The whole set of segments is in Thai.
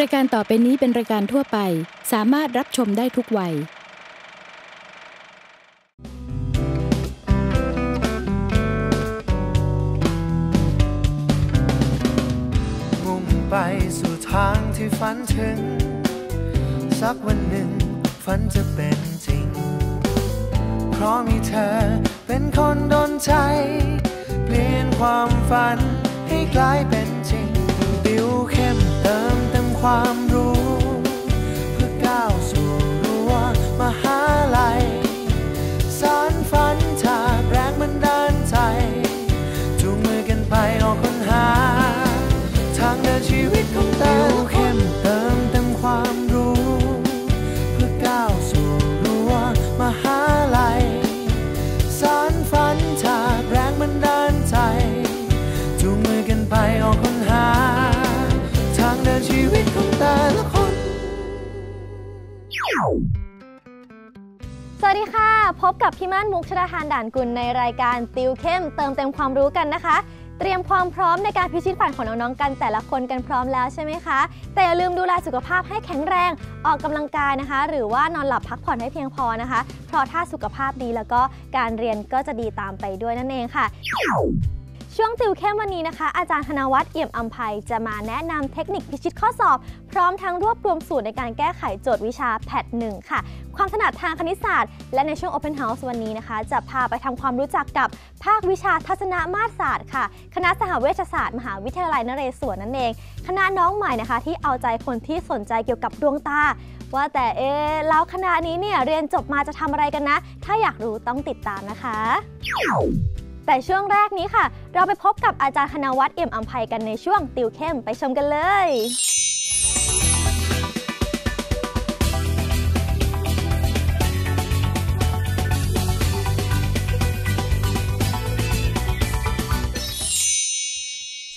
รายการต่อไปนี้เป็นรายการทั่วไปสามารถรับชมได้ทุกวัย มุ่งไปสู่ทางที่ฝันถึง สักวันหนึ่งฝันจะเป็นจริงเพราะมีเธอเป็นคนดนใจ เปลี่ยนความฝันให้กลายเป็นจริงบิวเข้มความรู้ค่ะ พบกับพี่ม่านมุกชราธานด่านกุลในรายการติวเข้มเติมเต็มความรู้กันนะคะ เตรียมความพร้อมในการพิชิตฝันของน้องๆกันแต่ละคนกันพร้อมแล้วใช่ไหมคะ แต่อย่าลืมดูแลสุขภาพให้แข็งแรง ออกกำลังกายนะคะ หรือว่านอนหลับพักผ่อนให้เพียงพอนะคะ เพราะถ้าสุขภาพดีแล้วก็การเรียนก็จะดีตามไปด้วยนั่นเองค่ะช่วงติวเข้มวันนี้นะคะ อาจารย์ธนวัฒน์เอี่ยมอัมภัยจะมาแนะนำเทคนิคพิชิตข้อสอบ พร้อมทั้งรวบรวมสูตรในการแก้ไขโจทย์วิชาแพทหนึ่งค่ะ ความถนัดทางคณิตศาสตร์และในช่วง Open House วันนี้นะคะ จะพาไปทำความรู้จักกับภาควิชาทัศนมาตรศาสตร์ค่ะ คณะสหเวชศาสตร์มหาวิทยาลัยนเรศวรนั่นเอง คณะน้องใหม่นะคะที่เอาใจคนที่สนใจเกี่ยวกับดวงตาว่าแต่เอ๊แล้วคณะนี้เนี่ยเรียนจบมาจะทำอะไรกันนะ ถ้าอยากรู้ต้องติดตามนะคะแต่ช่วงแรกนี้ค่ะ เราไปพบกับอาจารย์คณวัฒน์เอี่ยมอัมภัยกันในช่วงติวเข้มไปชมกันเลย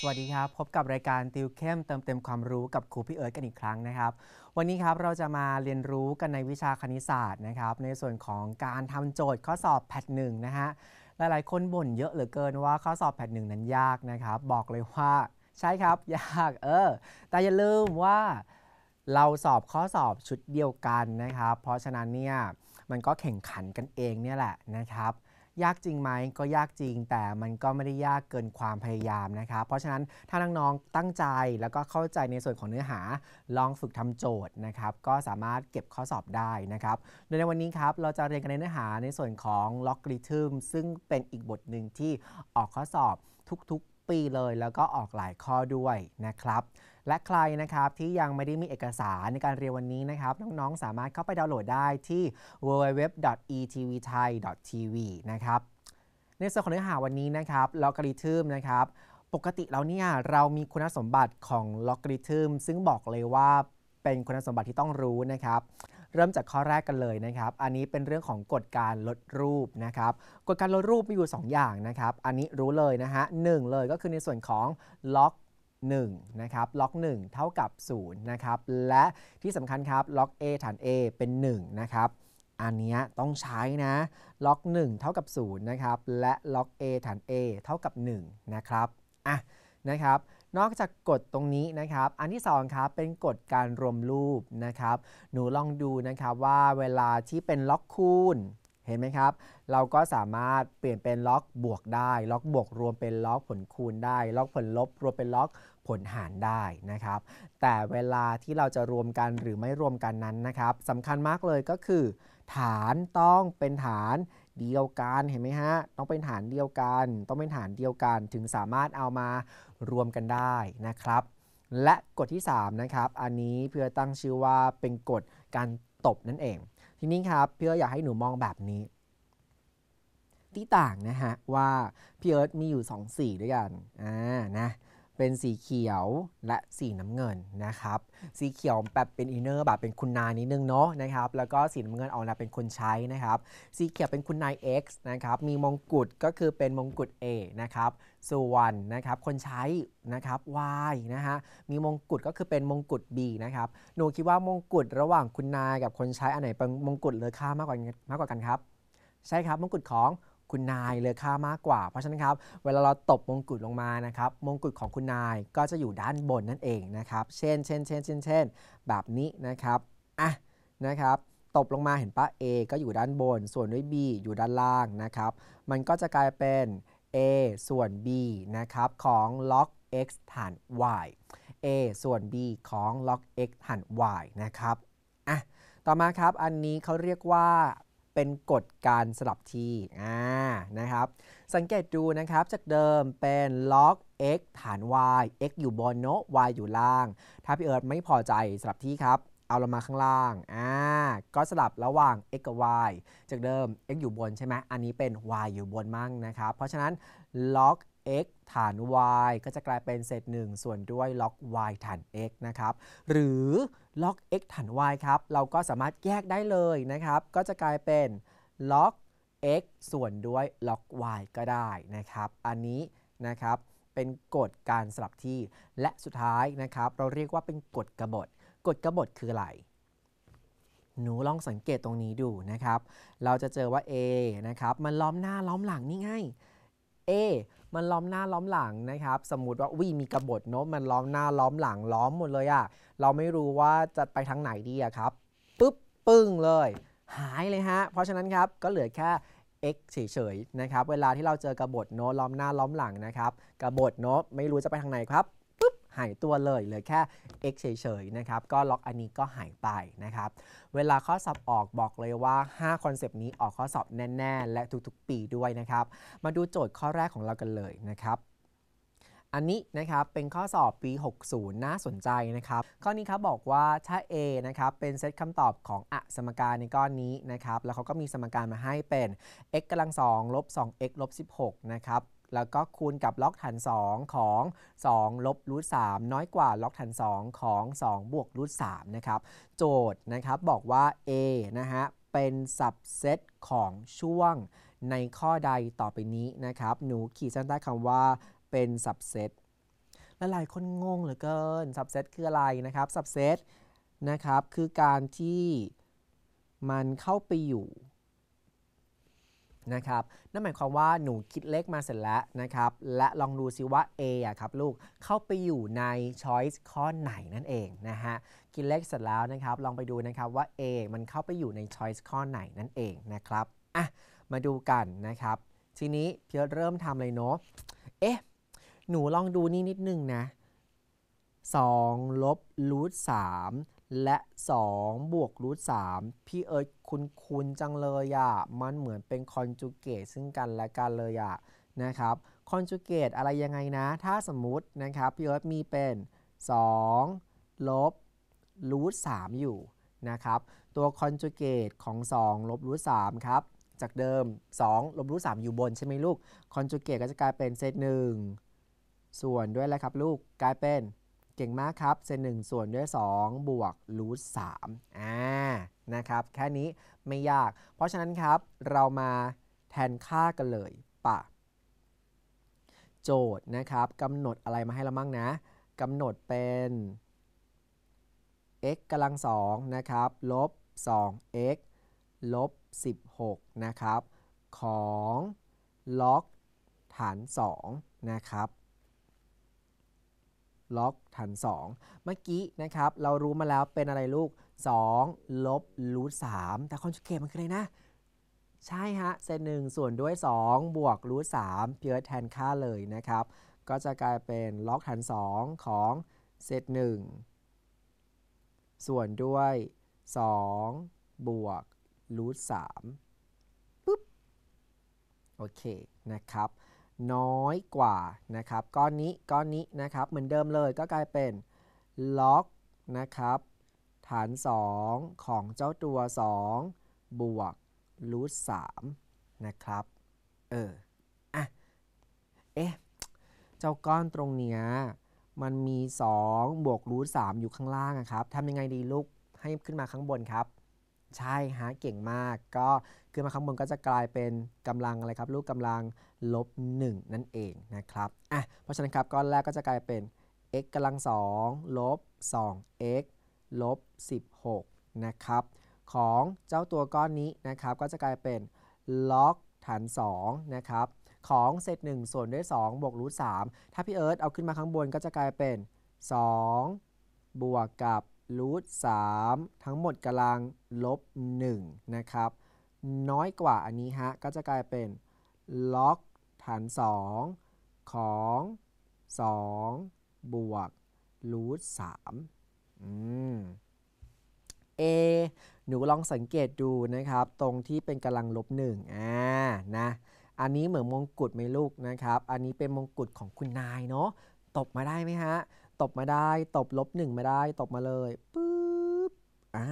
สวัสดีครับ พบกับรายการติวเข้มเติมเต็มความรู้กับครูพี่เอิร์ธกันอีกครั้งนะครับ วันนี้ครับเราจะมาเรียนรู้กันในวิชาคณิตศาสตร์นะครับ ในส่วนของการทำโจทย์ข้อสอบ แพทหนึ่งนะฮะหลายๆ คนบ่นเยอะเหลือเกินว่าข้อสอบแผ่นหนึ่งนั้นยากนะครับ บอกเลยว่าใช่ครับยากเออ แต่อย่าลืมว่าเราสอบข้อสอบชุดเดียวกันนะครับ เพราะฉะนั้นเนี่ยมันก็แข่งขันกันเองเนี่ยแหละนะครับยากจริงไหมก็ยากจริง แต่มันก็ไม่ได้ยากเกินความพยายามนะครับ เพราะฉะนั้นถ้าน้องๆตั้งใจแล้วก็เข้าใจในส่วนของเนื้อหาลองฝึกทำโจทย์นะครับ ก็สามารถเก็บข้อสอบได้นะครับโดยในวันนี้ครับเราจะเรียนกันในเนื้อหาในส่วนของล็อกริทึมซึ่งเป็นอีกบทหนึ่งที่ออกข้อสอบทุกๆปีเลย แล้วก็ออกหลายข้อด้วยนะครับและใครนะครับที่ยังไม่ได้มีเอกสารในการเรียนวันนี้นะครับน้อง ๆ สามารถเข้าไปดาวน์โหลดได้ที่ www.etvthai.tv นะครับในส่วนของเนื้อหาวันนี้นะครับลอกริทึมนะครับปกติแล้วเนี่ยเรามีคุณสมบัติของลอกริทึมซึ่งบอกเลยว่าเป็นคุณสมบัติที่ต้องรู้นะครับ เริ่มจากข้อแรกกันเลยนะครับ อันนี้เป็นเรื่องของกฎการลดรูปนะครับกฎการลดรูปมีอยู่ 2 อย่างนะครับ อันนี้รู้เลยนะฮะหเลยก็คือในส่วนของ log 1นะครับล็อก 1 เท่ากับ0นะครับและที่สำคัญครับล็อก A ฐาน A เป็น1นะครับอันนี้ต้องใช้นะล็อก1เท่ากับ0นะครับและล็อก A ฐาน A เท่ากับ 1นะครับอ่ะนะครับนอกจากกฎตรงนี้นะครับอันที่2ครับเป็นกฎการรวมรูปนะครับหนูลองดูนะครับว่าเวลาที่เป็นล็อกคูณเห็นไหมครับเราก็สามารถเปลี่ยนเป็นล็อกบวกได้ล็อกบวกรวมเป็นล็อกผลคูณได้ล็อกผลลบรวมเป็นล็อกผลหารได้นะครับ แต่เวลาที่เราจะรวมกันหรือไม่รวมกันนั้นนะครับสำคัญมากเลยก็คือ ฐานต้องเป็นฐานเดียวกันเห็นไหมฮะต้องเป็นฐานเดียวกัน ต้องเป็นฐานเดียวกัน ถึงสามารถเอามารวมกันได้นะครับ และกฎที่3นะครับอันนี้เพื่อตั้งชื่อว่าเป็นกฎการตบนั่นเองทีนี้ครับพี่เอิร์ธอยากให้หนูมองแบบนี้ ที่ต่างนะฮะ ว่าพี่เอิร์ธมีอยู่2สีด้วยกันอ่านะเป็นสีเขียวและสีน้ำเงินนะครับ สีเขียวแบบเป็นอินเนอร์แบบเป็นคุณนายนิดนึงเนาะนะครับ แล้วก็สีน้ำเงินออกมาเป็นคนใช้นะครับ สีเขียวเป็นคุณนาย X นะครับ มีมงกุฎก็คือเป็นมงกุฎ A นะครับส่วนนะครับ คนใช้นะครับ Y นะฮะ มีมงกุฎก็คือเป็นมงกุฎ B นะครับ หนูคิดว่ามงกุฎระหว่างคุณนายกับคนใช้อันไหนเป็นมงกุฎเลยค่ามากกว่ามากกว่ากันครับ ใช่ครับ มงกุฎของคุณนายเลยค่ามากกว่า เพราะฉะนั้นครับเวลาเราตบมงกุฎลงมานะครับ มงกุฎของคุณนายก็จะอยู่ด้านบนนั่นเองนะครับเช่นเช่นเช่นเช่นเช่นแบบนี้นะครับอ่ะนะครับตบลงมาเห็นปะ A ก็อยู่ด้านบนส่วนด้วย B อยู่ด้านล่างนะครับมันก็จะกลายเป็น A ส่วน B นะครับของ log x ฐาน y A ส่วน B ของ log x ฐาน y นะครับอ่ะต่อมาครับอันนี้เขาเรียกว่าเป็นกฎการสลับที่อ่านะครับสังเกตดูนะครับ จากเดิมเป็นล o อก x ฐาน y x อยู่บนเนาะ y อยู่ล่าง ถ้าพี่เอิร์ธไม่พอใจ สลับที่ครับ เอาเรามาข้างล่างอ่าก็สลับระหว่าง x กับ y จากเดิม x อยู่บนใช่ไหมอันนี้เป็น y อยู่บนมั่งนะครับ เพราะฉะนั้นล o อ x ฐาน y ก็จะกลายเป็นเศษ1ส่วนด้วยล็อก y ฐาน x นะครับ หรือล็อก x ฐาน y ครับ เราก็สามารถแยกได้เลยนะครับ ก็จะกลายเป็นล็อก x ส่วนด้วยล็อก y ก็ได้นะครับ อันนี้นะครับ เป็นกฎการสลับที่ และสุดท้ายนะครับ เราเรียกว่าเป็นกฎกบฏกฎกบฏคืออะไร หนูลองสังเกตตรงนี้ดูนะครับ เราจะเจอว่า A นะครับ มันล้อมหน้าล้อมหลังนี่ไง A มันล้อมหน้าล้อมหลังนะครับ สมมติว่าวิมีกระบฏเนาะมันล้อมหน้าล้อมหลังล้อมหมดเลยอะเราไม่รู้ว่าจะไปทางไหนดีอะครับปึ๊บปึ้งเลย หายเลยฮะเพราะฉะนั้นครับก็เหลือแค่ x เฉยๆนะครับเวลาที่เราเจอกระบดโนล้อมหน้าล้อมหลังนะครับกระบดโนไม่รู้จะไปทางไหนครับหายตัวเลยเหลือแค่ x เฉยๆ นะครับ ก็ล็อกอันนี้ก็หายไปนะครับ เวลาข้อสอบออกบอกเลยว่า 5 คอนเซปต์นี้ออกข้อสอบแน่ ๆ และทุกๆปีด้วยนะครับ มาดูโจทย์ข้อแรกของเรากันเลยนะครับ อันนี้นะครับเป็นข้อสอบปี 60 น่าสนใจนะครับ ข้อนี้ครับบอกว่าถ้า A นะครับเป็นเซตคำตอบของอะสมการในก้อนนี้นะครับ แล้วเขาก็มีสมการมาให้เป็น x กำลัง2ลบ 2x ลบ16 นะครับแล้วก็คูณกับล็อกฐาน 2 ของ2ลบรูทสน้อยกว่าล็อกฐาน 2 ของ2บวกรูทสนะครับ โจทย์นะครับบอกว่า A นะฮะ เป็นสับเซตของช่วงในข้อใดต่อไปนี้นะครับ หนูขีดเส้นใต้คำว่าเป็นสับเซตและหลายคนงงเหลือเกินสับเซตคืออะไรนะครับสับเซตนะครับคือการที่มันเข้าไปอยู่นะครับ นั่นหมายความว่าหนูคิดเลขมาเสร็จแล้วนะครับ และลองดูซิว่า A อะครับลูกเข้าไปอยู่ใน choice ข้อไหนนั่นเองนะฮะ คิดเลขเสร็จแล้วนะครับ ลองไปดูนะครับว่า A มันเข้าไปอยู่ใน choice ข้อไหนนั่นเองนะครับอ่ะมาดูกันนะครับ ทีนี้เพื่อเริ่มทำเลยเนาะ เอ๊ะ หนูลองดูนี่นิดนึงนะ2ลบรูท3และ 2 บวกรูทสพี่เอิร์ธคุณคุณจังเลยอะ่ะมันเหมือนเป็นคอนจูเกตซึ่งกันและกันเลยอะ่ะนะครับ คอนจูเกตอะไรยังไงนะ ถ้าสมมตินะครับพี่เอิร์ธมีเป็น2ลบรูทสอยู่นะครับ ตัวคอนจูเกตของ2ลบรูทสครับจากเดิม2ลบรูทสอยู่บนใช่ไหมลูก คอนจูเกตก็จะกลายเป็นเซตหนึ่งส่วนด้วยอะไรครับลูกกลายเป็นเก่งมากครับเซนหนึ่งส่วนด้วย 2 บวกรูทสามอ่านะครับ แค่นี้ไม่ยาก เพราะฉะนั้นครับเรามาแทนค่ากันเลยปะ โจทย์นะครับกำหนดอะไรมาให้เรามั่งนะกำหนดเป็น x กำลังสองนะครับลบ 2x ลบ 16 นะครับ ของล็อกฐาน 2 นะครับล็อกฐาน2 เมื่อกี้นะครับเรารู้มาแล้วเป็นอะไรลูก2ลบรูทสแต่คอนจูเกตมันคืออะไรนะ ใช่ฮะเซนหนึ่งส่วนด้วย2บวกรูทสามเพื่อแทนค่าเลยนะครับ ก็จะกลายเป็นล็อกฐาน2 ของเซตหนึ่งส่วนด้วย2บวกรูทสามปุ๊บ โอเคนะครับน้อยกว่านะครับ ก้อนนี้ ก้อนนี้นะครับ เหมือนเดิมเลยก็กลายเป็นล็อกนะครับ ฐาน 2 ของเจ้าตัว 2 บวกรูทสามนะครับ เอออ่ะเอ๊ะ เจ้าก้อนตรงเนี้ย มันมี 2 บวกรูทสามอยู่ข้างล่างครับทำยังไงดีลูก ให้ขึ้นมาข้างบนครับใช่ฮะเก่งมากก็ขึ้นมาข้างบนก็จะกลายเป็นกำลังอะไรครับลูกกำลังลบ1นั่นเองนะครับอ่ะเพราะฉะนั้นครับก้อนแรกก็จะกลายเป็น x กำลัง2ลบ 2x ลบ16นะครับของเจ้าตัวก้อนนี้นะครับก็จะกลายเป็นล็อกฐาน2นะครับของเศษ1ส่วนด้วย 2บวกรูท3ถ้าพี่เอิร์ธเอาขึ้นมาข้างบนก็จะกลายเป็น 2 บวกกับรูทสามทั้งหมดกำลังลบ1นะครับน้อยกว่าอันนี้ฮะ ก็จะกลายเป็นล็อกฐาน 2 ของ 2 บวกรูทสามอืมเอหนูลองสังเกตดูนะครับ ตรงที่เป็นกำลังลบหนึ่งอ่านะอันนี้เหมือนมงกุฎไหมลูกนะครับ อันนี้เป็นมงกุฎของคุณนายเนาะตบมาได้ไหมฮะตบมาได้ ตบลบ1ม่ได้ ตบมาเลย ปึ๊บ อ่า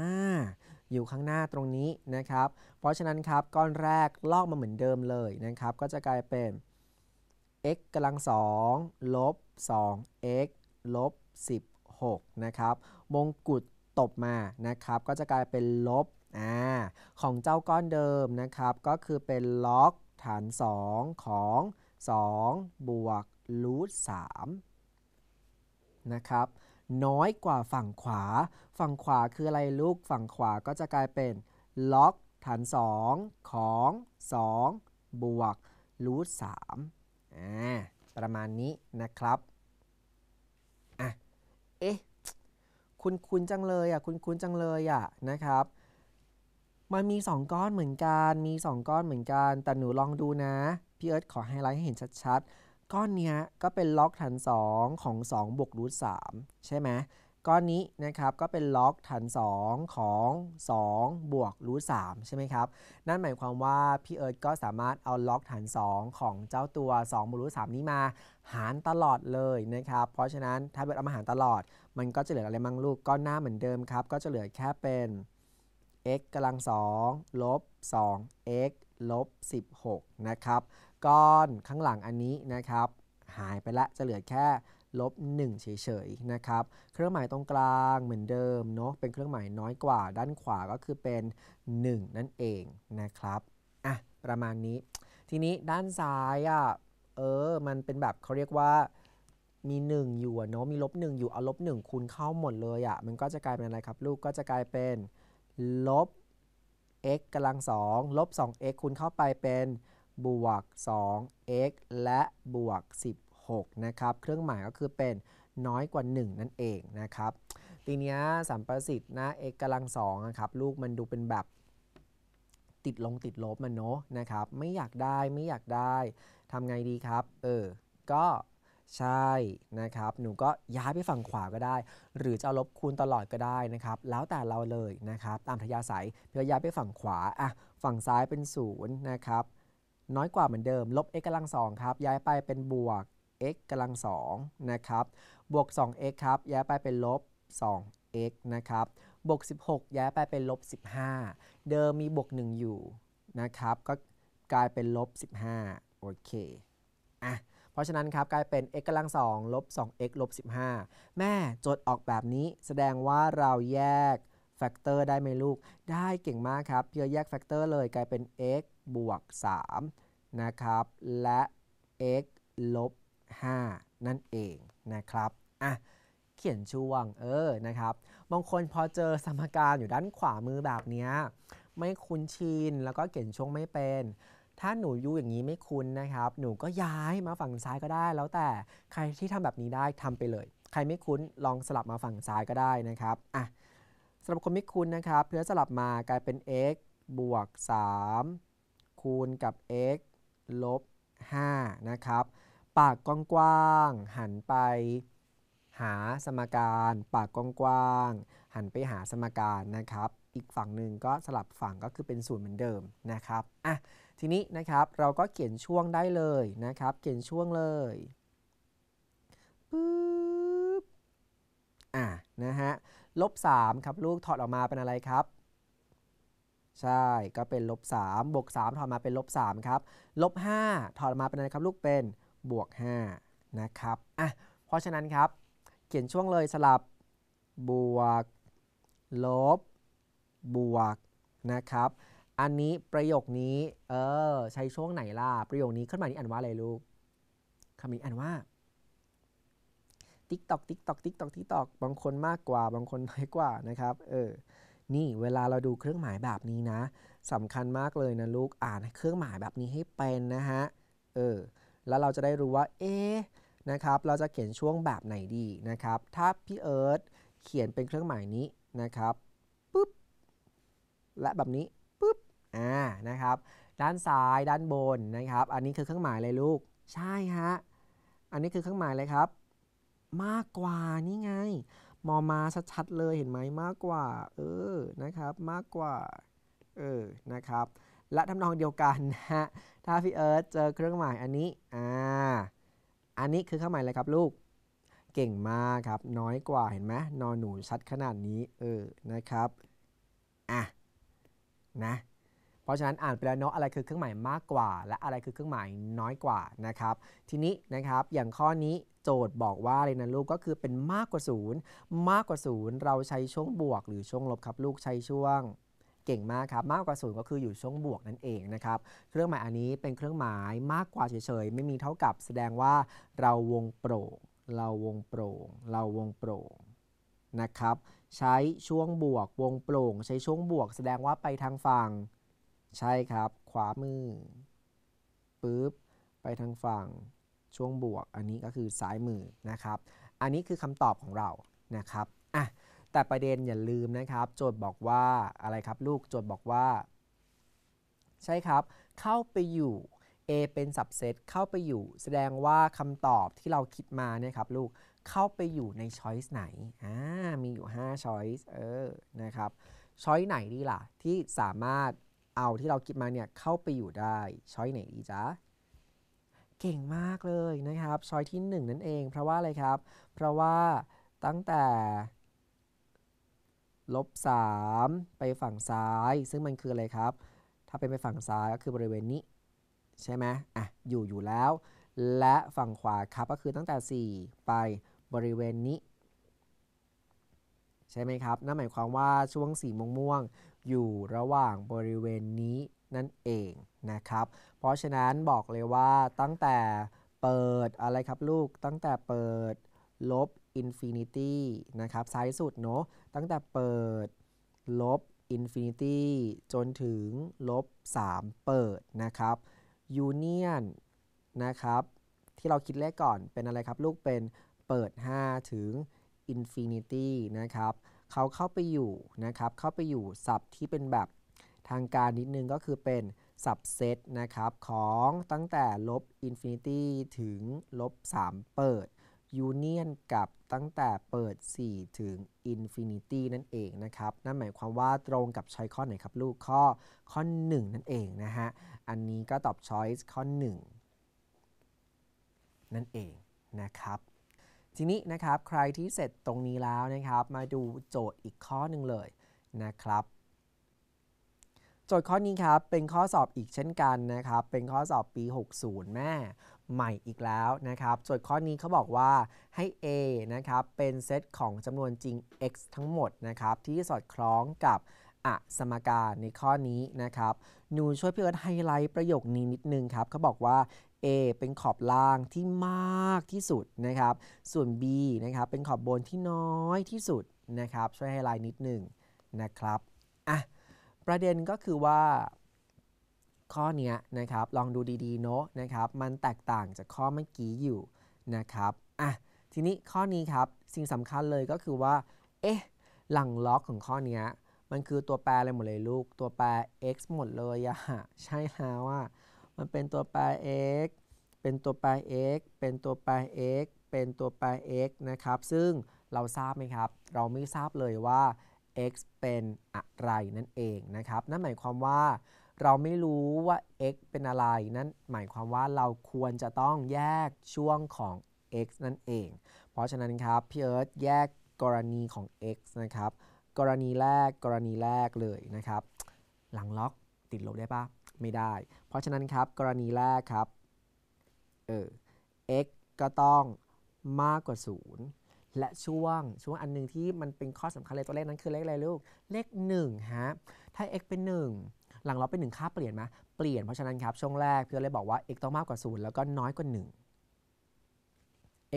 อยู่ข้างหน้าตรงนี้นะครับ เพราะฉะนั้นครับ ก้อนแรกลอกมาเหมือนเดิมเลยนะครับ ก็จะกลายเป็น x กำลังสองลบ 2x ลบ16นะครับ มงกุฎตบมานะครับ ก็จะกลายเป็นลบ อ่า ของเจ้าก้อนเดิมนะครับ ก็คือเป็นล็อกฐาน2 ของ 2 บวกรูท3นะครับน้อยกว่าฝั่งขวา ฝั่งขวาคืออะไรลูกฝั่งขวาก็จะกลายเป็นล็อก ฐาน 2 ของ 2 บวกรูทสามประมาณนี้นะครับอ่ะเอ๊ะคุณคุณจังเลยอ่ะคุณคุณจังเลยอ่ะนะครับมันมี2ก้อนเหมือนกันมี 2 ก้อนเหมือนกัน แต่หนูลองดูนะ พี่เอิร์ธขอไฮไลท์ให้เห็นชัดๆก้อนนี้ก็เป็นล็อกฐาน2 ของ 2 บวกรูทสใช่ไหมก้อนนี้นะครับก็เป็นล็อกฐาน2ของ2บวกรูทสใช่ไหมครับ นั่นหมายความว่าพี่เอิร์ธก็สามารถเอาล็อกฐาน 2 ของเจ้าตัว 2บวกรูทสนี้ มาหารตลอดเลยนะครับ เพราะฉะนั้นถ้าเกิดเอามาหารตลอดมันก็จะเหลืออะไรมั่งลูกก้อนหน้าเหมือนเดิมครับก็จะเหลือแค่เป็น x กำลัง2ลบ 2x ลบ16 นะครับก้อนข้างหลังอันนี้นะครับ หายไปละจะเหลือแค่ลบ1เฉยๆนะครับเครื่องหมายตรงกลางเหมือนเดิมเนาะเป็นเครื่องหมายน้อยกว่า ด้านขวาก็คือเป็น 1 นั่นเองนะครับอ่ะประมาณนี้ ทีนี้ด้านซ้ายอ่ะเออมันเป็นแบบเขาเรียกว่ามี 1 อยู่เนาะมีลบ1อยู่เอาลบ1คูณเข้าหมดเลยอะ่ะมันก็จะกลายเป็นอะไรครับลูกก็จะกลายเป็นลบ x กำลัง2ลบ 2x คูณเข้าไปเป็นบวก 2x และบวก 16 นะครับ เครื่องหมายก็คือเป็นน้อยกว่า 1 นั่นเองนะครับ ทีนี้สัมประสิทธิ์นะ x กำลัง2นะครับลูกมันดูเป็นแบบติดลงติดลบมันเนาะนะครับ ไม่อยากได้ไม่อยากได้ทำไงดีครับ เออ ก็ใช่นะครับ หนูก็ย้ายไปฝั่งขวาก็ได้ หรือจะลบคูณตลอดก็ได้นะครับ แล้วแต่เราเลยนะครับ ตามทยาศัยเพื่อย้ายไปฝั่งขวาอ่ะฝั่งซ้ายเป็น0นะครับน้อยกว่าเหมือนเดิมลบ x กำลังสองครับ ย้ายไปเป็นบวก x กำลังสองนะครับบวก 2x ครับ ย้ายไปเป็นลบ 2x นะครับบวก16ย้ายไปเป็นลบ15เดิมมีบวก1อยู่นะครับ ก็กลายเป็นลบ15โอเค อ่ะ เพราะฉะนั้นครับกลายเป็น x กำลังสองลบ 2x ลบ15 แม่จดออกแบบนี้แสดงว่าเราแยกแฟกเตอร์ได้ไหมลูก ได้เก่งมากครับเพียแยกแฟกเตอร์เลยกลายเป็น x บวก3นะครับและ x ลบ 5 นั่นเองนะครับอ่ะเขียนช่วงเออนะครับบางคนพอเจอสมการอยู่ด้านขวามือแบบนี้ไม่คุ้นชินแล้วก็เขียนช่วงไม่เป็น ถ้าหนูยูอย่างนี้ไม่คุ้นนะครับ หนูก็ย้ายมาฝั่งซ้ายก็ได้ แล้วแต่ใครที่ทำแบบนี้ได้ทำไปเลย ใครไม่คุ้นลองสลับมาฝั่งซ้ายก็ได้นะครับอ่ะสำหรับคนไม่คุ้นนะครับเพื่อสลับมากลายเป็น x บวก3คูณกับ x ลบ 5 นะครับ ปากกว้างๆ หันไปหาสมการ ปากกว้างๆ หันไปหาสมการนะครับ อีกฝั่งหนึ่งก็สลับฝั่งก็คือเป็นศูนย์เหมือนเดิมนะครับอ่ะทีนี้นะครับเราก็เขียนช่วงได้เลยนะครับ เขียนช่วงเลย ปึ๊บอ่ะนะฮะลบ 3 ครับลูกถอดออกมาเป็นอะไรครับใช่ ก็เป็นลบ3บวก3ถอดมาเป็นลบ3ครับลบ5ถอดมาเป็นอะไรครับลูกเป็นบวก5นะครับ อ่ะ เพราะฉะนั้นครับ เขียนช่วงเลยสลับบวก ลบ บวกนะครับ อันนี้ประโยคนี้เออใช้ช่วงไหนล่ะประโยคนี้ขึ้นมานี้อ่านว่าอะไรลูกคำนี้อ่านว่าติ๊กตอกติ๊กตอกติ๊กตอกติ๊กตอกบางคนมากกว่าบางคนน้อยกว่านะครับเออนี่ เวลาเราดูเครื่องหมายแบบนี้นะสำคัญมากเลยนะลูกอ่านเครื่องหมายแบบนี้ให้เป็นนะฮะเออแล้วเราจะได้รู้ว่าเอ๊นะครับ เราจะเขียนช่วงแบบไหนดีนะครับ ถ้าพี่เอิร์ธเขียนเป็นเครื่องหมายนี้นะครับปุ๊บและแบบนี้ปุ๊บอ่านะครับ ด้านซ้ายด้านบนนะครับ อันนี้คือเครื่องหมายเลยลูกใช่ฮะอันนี้คือเครื่องหมายเลยครับ มากกว่านี่ไงมอมาชัดๆเลยเห็นไหมมากกว่าเออนะครับ มากกว่าเออนะครับและทำนองเดียวกันนะฮะถ้าพี่เอิร์ธเจอเครื่องหมายอันนี้อ่าอันนี้คือเครื่องหมายอะไรครับลูกเก่งมากครับ น้อยกว่า เห็นไหมนอนหนูชัดขนาดนี้เออนะครับอ่ะนะเพราะฉะนั้นอ่านไปแล้วเนาะอะไรคือเครื่องหมายมากกว่า และอะไรคือเครื่องหมายน้อยกว่านะครับ ทีนี้นะครับอย่างข้อนี้โจทย์บอกว่าเลยนะลูกก็คือเป็นมากกว่าศูนย์มากกว่าศูนย์เราใช้ช่วงบวกหรือช่วงลบครับลูกใช้ช่วงเก่งมากครับมากกว่าศูนย์ก็คืออยู่ช่วงบวกนั่นเองนะครับเครื่องหมายอันนี้เป็นเครื่องหมายมากกว่าเฉยๆไม่มีเท่ากับ แสดงว่าเราวงโปร่งเราวงโปร่ง เราวงโปร่งนะครับใช้ช่วงบวกวงโปร่งใช้ช่วงบวกแสดงว่าไปทางฝั่งใช่ครับ ขวามือ ปึ๊บ ไปทางฝั่งช่วงบวก อันนี้ก็คือซ้ายมือนะครับ อันนี้คือคำตอบของเรานะครับอ่ะแต่ประเด็นอย่าลืมนะครับ โจทย์บอกว่าอะไรครับลูก โจทย์บอกว่า ใช่ครับ เข้าไปอยู่ A เป็นสับเซต เข้าไปอยู่แสดงว่าคำตอบที่เราคิดมาเนี่ยครับ ลูก เข้าไปอยู่ในช้อยส์ไหน อ่า มีอยู่5ช้อยส์ เออ นะครับ ช้อยไหนดีล่ะที่สามารถเอาที่เราคิดมาเนี่ยเข้าไปอยู่ได้ ช้อยไหนดีจ๊ะ เก่งมากเลยนะครับ ช้อยที่ 1 นั่นเอง เพราะว่าอะไรครับ เพราะว่าตั้งแต่ลบ3ไปฝั่งซ้ายซึ่งมันคืออะไรครับ ถ้าเป็นไปฝั่งซ้ายก็คือบริเวณนี้ ใช่ไหมอ่ะอยู่อยู่แล้ว และฝั่งขวาครับก็คือตั้งแต่ 4 ไปบริเวณนี้ ใช่ไหมครับนั่นหมายความว่าช่วงสีม่วงอยู่ระหว่างบริเวณนี้นั่นเองนะครับ เพราะฉะนั้นบอกเลยว่าตั้งแต่เปิดอะไรครับลูกตั้งแต่เปิด ลบอินฟินิตี้นะครับ ซ้ายสุดเนาะตั้งแต่เปิดลบอินฟินิตี้ จนถึง ลบ 3 เปิดนะครับยูเนียนนะครับ ที่เราคิดเลขก่อนเป็นอะไรครับลูกเป็นเปิด 5 ถึงอินฟินิตี้ นะครับเขาเข้าไปอยู่นะครับ เข้าไปอยู่สับที่เป็นแบบทางการนิดนึงก็คือเป็นสับเซตนะครับของตั้งแต่ลบอินฟินิตี้ ถึง ลบ 3 เปิดยูเนียนกับตั้งแต่เปิด 4 ถึงอินฟินิตี้นั่นเองนะครับ นั่นหมายความว่าตรงกับช้อยข้อไหนครับลูกข้อข้อ 1 นั่นเองนะฮะ อันนี้ก็ตอบช้อยข้อ 1 นั่นเองนะครับทีนี้นะครับ ใครที่เสร็จตรงนี้แล้วนะครับ มาดูโจทย์อีกข้อหนึ่งเลยนะครับ โจทย์ข้อนี้ครับ เป็นข้อสอบอีกเช่นกันนะครับ เป็นข้อสอบปี 60 แม่ใหม่อีกแล้วนะครับ โจทย์ข้อนี้เขาบอกว่าให้ A นะครับ เป็นเซตของจำนวนจริง x ทั้งหมดนะครับ ที่สอดคล้องกับอสมการในข้อนี้นะครับ หนูช่วยเพื่อนไฮไลท์ประโยคนี้นิดนึงครับเขาบอกว่า A เป็นขอบล่างที่มากที่สุดนะครับ ส่วน B นะครับเป็นขอบบนที่น้อยที่สุดนะครับช่วยให้ลายนิดหนึ่งนะครับอ่ะประเด็นก็คือว่า ข้อนี้นะครับลองดูดีๆเนาะนะครับมันแตกต่างจากข้อเมื่อกี้อยู่นะครับอ่ะทีนี้ข้อนี้ครับ สิ่งสำคัญเลยก็คือว่าเอ๊ะหลังล็อกของข้อนี้มันคือตัวแปรอะไรหมดเลยลูก ตัวแปร x หมดเลยอะใช่แล้วอะมันเป็นตัวปลาย x เป็นตัวปลาย x เป็นตัวปลาย x เป็นตัวปลาย x นะครับ ซึ่งเราทราบไหมครับ เราไม่ทราบเลยว่า x เป็นอะไรนั่นเองนะครับ นั่นหมายความว่าเราไม่รู้ว่า x เป็นอะไร นั่นหมายความว่าเราควรจะต้องแยกช่วงของ x นั่นเอง เพราะฉะนั้นครับพี่เอิร์ธแยกกรณีของ x นะครับ กรณีแรก กรณีแรกเลยนะครับ หลังล็อกติดลบได้ปะไม่ได้ เพราะฉะนั้นครับกรณีแรกครับ เออ x ก็ต้องมากกว่า 0 และช่วงช่วงอันนึงที่มันเป็นข้อสำคัญเลยตัวเลขนั้นคือเลขอะไรลูก เลข1ฮะ ถ้า x เป็น 1 หลังเราเป็น1ค่าเปลี่ยนไหมเปลี่ยน เพราะฉะนั้นครับช่วงแรกเพื่อนเลยบอกว่า x ต้องมากกว่า0แล้วก็น้อยกว่า 1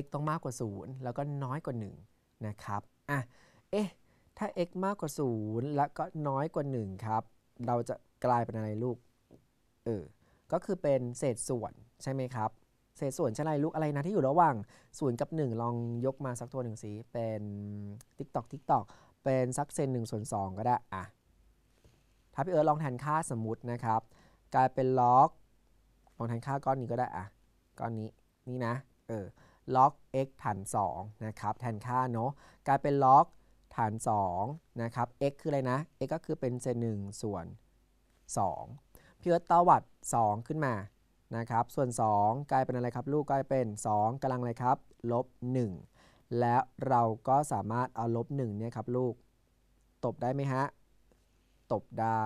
x ต้องมากกว่า 0 แล้วก็น้อยกว่า1นะครับอ่ะเอ๊ะ ถ้า x มากกว่า 0 แล้วก็น้อยกว่า1ครับ เราจะกลายเป็นอะไรลูกออก็คือเป็นเศษส่วนใช่ไหมครับเศษส่วนใช่ไรลูกอะไรนะที่อยู่ระหว่างศูนย์กับ 1 ลองยกมาสักตัวหนึ่งสีเป็น๊กตอกติ๊กตอกเป็นสักเซนหนึ่งส่วนสองก็ได้อ่ะถ้าพี่เอิร์ลองแทนค่าสมมตินะครับกลายเป็นล็อกลองแทนค่าก้อนนี้ก็ได้อ่ะก้อนนี้นี่นะเออล็อก x ฐาน2นะครับแทนค่าเนาะกลายเป็นล็อกฐาน2นะครับ x คืออะไรนะ x ก็คือเป็นเึ่1ส่วน2พี่เอิร์ธตวัด2ขึ้นมานะครับ ส่วน 2 กลายเป็นอะไรครับลูกกลายเป็น 2 กำลังอะไรครับลบ1แล้วเราก็สามารถเอาลบ1เนี่ยครับลูกตบได้ไหมฮะตบได้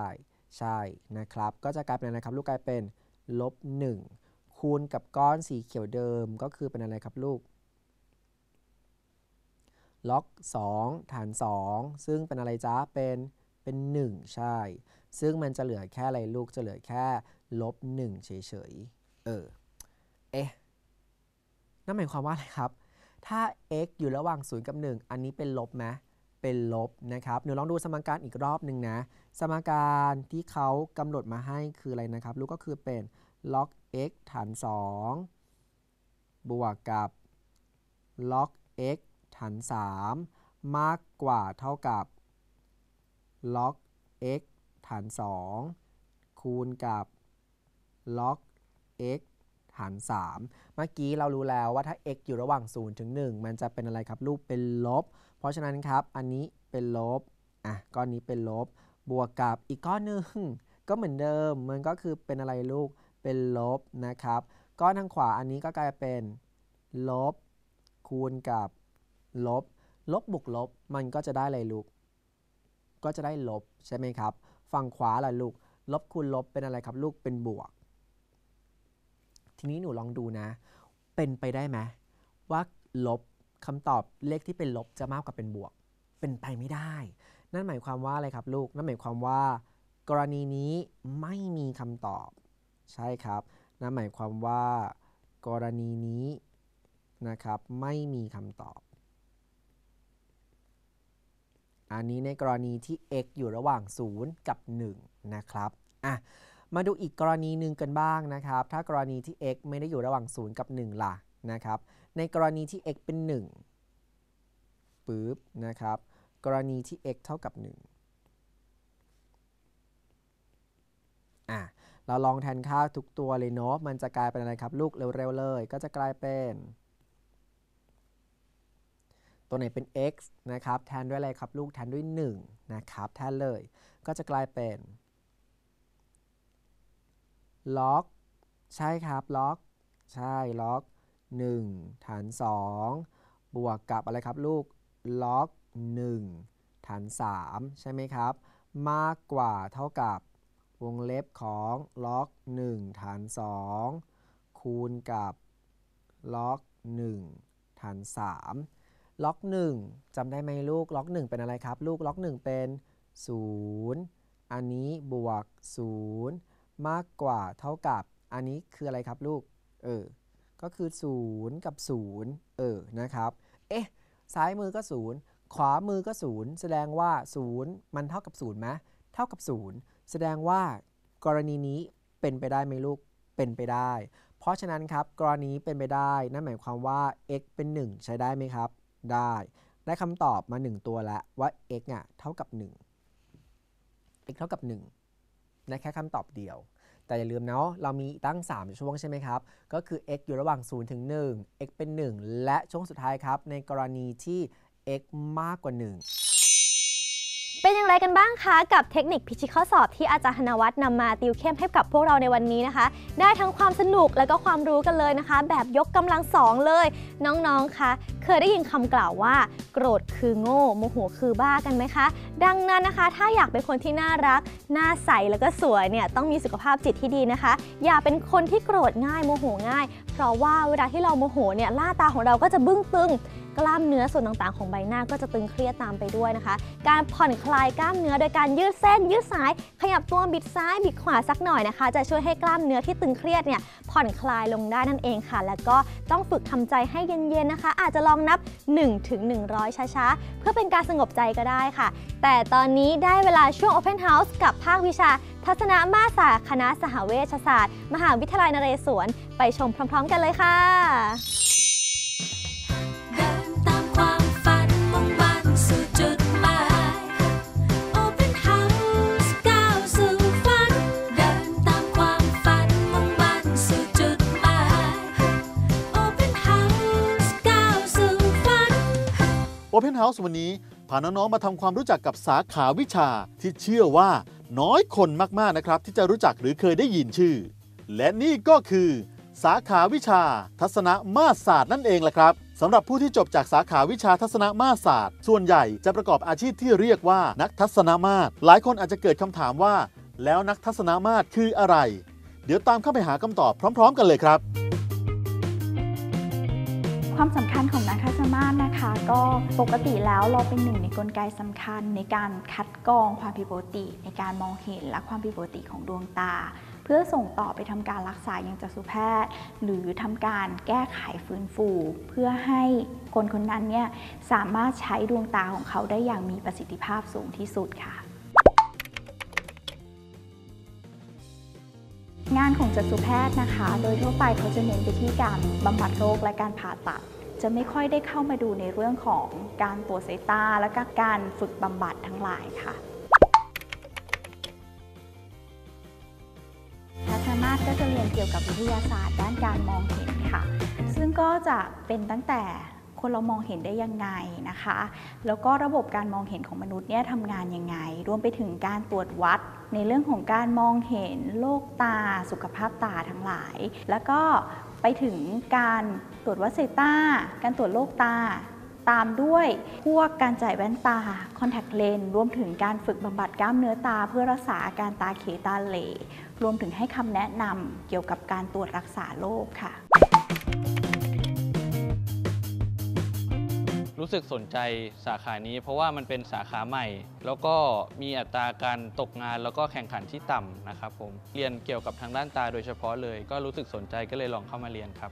ใช่นะครับ ก็จะกลายเป็นอะไรครับลูกกลายเป็นลบ1คูณกับก้อนสีเขียวเดิมก็คือเป็นอะไรครับลูกล็อก2ฐาน 2 ซึ่งเป็นอะไรจ้าเป็นเป็น 1 ใช่ซึ่งมันจะเหลือแค่อะไรลูกจะเหลือแค่ลบหนึ่งเฉยๆเออ เอ๊ะนั่นหมายความว่าอะไรครับ ถ้า x อยู่ระหว่าง 0 กับ 1 อันนี้เป็นลบไหมเป็นลบนะครับ เดี๋ยวลองดูสมการอีกรอบหนึ่งนะ สมการที่เขากำหนดมาให้คืออะไรนะครับลูกก็คือเป็นล็อก x ฐาน2บวกกับล็อก x ฐาน3มากกว่าเท่ากับล็อก x ฐาน 2 คูณกับล็อก x ฐาน 3 เมื่อกี้เรารู้แล้วว่าถ้า x อยู่ระหว่าง0ถึง1มันจะเป็นอะไรครับรูปเป็นลบ เพราะฉะนั้นครับ อันนี้เป็นลบอ่ะก้อนนี้เป็นลบ บวกกับอีกก้อนหนึ่งก็เหมือนเดิม มันก็คือเป็นอะไรลูกเป็นลบนะครับก้อนทางขวาอันนี้ก็กลายเป็น ลบ คูณกับลบ ลบบวกลบ มันก็จะได้อะไรลูก ก็จะได้ลบใช่ไหมครับั่งขวาล่ะลูกลบคูณลบเป็นอะไรครับ ลูกเป็นบวก ทีนี้หนูลองดูนะ เป็นไปได้ไหมว่าลบคำตอบเลขที่เป็นลบจะมากกว่าเป็นบวก เป็นไปไม่ได้ นั่นหมายความว่าอะไรครับลูกนั่นหมายความว่า กรณีนี้ไม่มีคำตอบใช่ครับนั่นหมายความว่า กรณีนี้นะครับไม่มีคำตอบอันนี้ในกรณีที่ x อยู่ระหว่าง 0 กับ 1 นะครับอ่ะมาดูอีกกรณีหนึ่งกันบ้างนะครับ ถ้ากรณีที่ x ไม่ได้อยู่ระหว่าง 0 กับ 1 ล่ะนะครับ ในกรณีที่ x เป็น 1 ปึ๊บนะครับ กรณีที่ x เท่ากับ1อ่ะเราลองแทนค่าทุกตัวเลยเนาะ มันจะกลายเป็นอะไรครับ ลูกเร็ว ๆ เลย ก็จะกลายเป็นตัวไหนเป็น x นะครับแทนด้วยอะไรครับลูกแทนด้วย1นะครับแทนเลย ก็จะกลายเป็นล็อกใช่ครับล็อกใช่ล็อก1ฐาน 2 บวกกับอะไรครับลูกล็อก1ฐาน 3 ใช่ไหมครับ มากกว่าเท่ากับวงเล็บของล็อก1ฐาน 2 คูณกับล็อก1ฐาน3ล็อก1จำได้ไหมลูกล็อก 1 เป็นอะไรครับ ลูกล็อก 1 เป็น 0 อันนี้บวก0มากกว่าเท่ากับ อันนี้คืออะไรครับ ลูกเออก็คือ 0 กับ0เออนะครับเอ๊ะซ้ายมือก็0ขวามือก็0แสดงว่า0มันเท่ากับ0ไหมเท่ากับ 0 แสดงว่ากรณีนี้เป็นไปได้ไหมลูกเป็นไปได้ เพราะฉะนั้นครับ กรณีเป็นไปได้ นั่นหมายความว่า x เป็น 1 ใช้ได้ไหมครับได้ได้คำตอบมา 1 ตัวแล้วว่า x อ่ะเท่ากับ 1 x เท่ากับ1นดแค่คำตอบเดียว แต่อย่าลืมเนาะ เรามีตั้ง 3 ช่วงใช่ไหมครับ ก็คือ x อยู่ระหว่าง 0 ถึง 1 x เป็น 1 และช่วงสุดท้ายครับ ในกรณีที่ x มากกว่า 1เป็นอย่างไรกันบ้างคะ กับเทคนิคพิชิตข้อสอบที่อาจารย์ธนวัฒน์นำมาติวเข้มให้กับพวกเราในวันนี้นะคะ ได้ทั้งความสนุกและก็ความรู้กันเลยนะคะ แบบยกกำลังสองเลย น้องๆ คะ เคยได้ยินคำกล่าวว่าโกรธคือโง่ โมโหคือบ้ากันไหมคะ ดังนั้นนะคะถ้าอยากเป็นคนที่น่ารัก น่าใสแล้วก็สวยเนี่ย ต้องมีสุขภาพจิตที่ดีนะคะ อย่าเป็นคนที่โกรธง่ายโมโหง่าย เพราะว่าเวลาที่เราโมโหเนี่ยล่าตาของเราก็จะบึ้งตึงกล้ามเนื้อส่วนต่างๆ ของใบหน้าก็จะตึงเครียดตามไปด้วยนะคะ การผ่อนคลายกล้ามเนื้อโดยการยืดเส้นยืดสาย ขยับตัวบิดซ้ายบิดขวาสักหน่อยนะคะ จะช่วยให้กล้ามเนื้อที่ตึงเครียดเนี่ยผ่อนคลายลงได้นั่นเองค่ะ แล้วก็ต้องฝึกทำใจให้เย็นๆนะคะ อาจจะลองนับ1ถึง100ช้าๆ เพื่อเป็นการสงบใจก็ได้ค่ะ แต่ตอนนี้ได้เวลาช่วง Open House กับภาควิชา ทัศนมาศาสตร์คณะสหเวชศาสตร์ มหาวิทยาลัยนเรศวรไปชมพร้อมๆ กันเลยค่ะ Open House วันนี้ พาน้องๆมาทำความรู้จักกับสาขาวิชาที่เชื่อว่าน้อยคนมากๆนะครับที่จะรู้จักหรือเคยได้ยินชื่อ และนี่ก็คือ สาขาวิชา ทัศนมาศาสตร์นั่นเองแหละครับสำหรับผู้ที่จบจากสาขาวิชาทัศนมาศาสตร์ ส่วนใหญ่จะประกอบอาชีพที่เรียกว่านักทัศนมาศหลายคนอาจจะเกิดคำถามว่า แล้วนักทัศนมาศคืออะไร เดี๋ยวตามเข้าไปหาคำตอบพร้อมๆ กันเลยครับความสำคัญของนักคัสมานะคะ ก็ปกติแล้วเราเป็นหนึ่งในกลไกสำคัญในการคัดกรองความผิดปกติ ในการมองเห็นและความผิดปกติของดวงตา เพื่อส่งต่อไปทำการรักษาอย่างจักษุแพทย์ หรือทำการแก้ไขฟื้นฟู เพื่อให้คนคนนั้นเนี่ยสามารถใช้ดวงตาของเขาได้อย่างมีประสิทธิภาพสูงที่สุดค่ะานของจัตุแพทย์นะคะ โดยทั่วไปเขาจะเน้นไปที่การบำบัดโรคและการผ่าตัด จะไม่ค่อยได้เข้ามาดูในเรื่องของการตรวจสายตาและก็การฝึกบำบัดทั้งหลายค่ะพทยนาก็จะเรียนเกี่ยวกับวิทยาศาสตร์ ด้านการมองเห็นค่ะ ซึ่งก็จะเป็นตั้งแต่คนเรามองเห็นได้ยังไงนะคะ แล้วก็ระบบการมองเห็นของมนุษย์เนี่ยทำงานยังไง รวมไปถึงการตรวจวัดในเรื่องของการมองเห็นโรคตาสุขภาพตาทั้งหลาย แล้วก็ไปถึงการตรวจวัดสายตาการตรวจโรคตาตามด้วยพวกการจ่ายแว่นตาคอนแทคเลนส์รวมถึงการฝึกบำบัดกล้ามเนื้อตาเพื่อรักษาอาการตาเขตาเหลรวมถึงให้คำแนะนำเกี่ยวกับการตรวจรักษาโรคค่ะรู้สึกสนใจสาขานี้เพราะว่ามันเป็นสาขาใหม่ แล้วก็มีอัตราการตกงานแล้วก็แข่งขันที่ต่ำนะครับผมเรียนเกี่ยวกับทางด้านตาโดยเฉพาะเลย ก็รู้สึกสนใจก็เลยลองเข้ามาเรียนครับ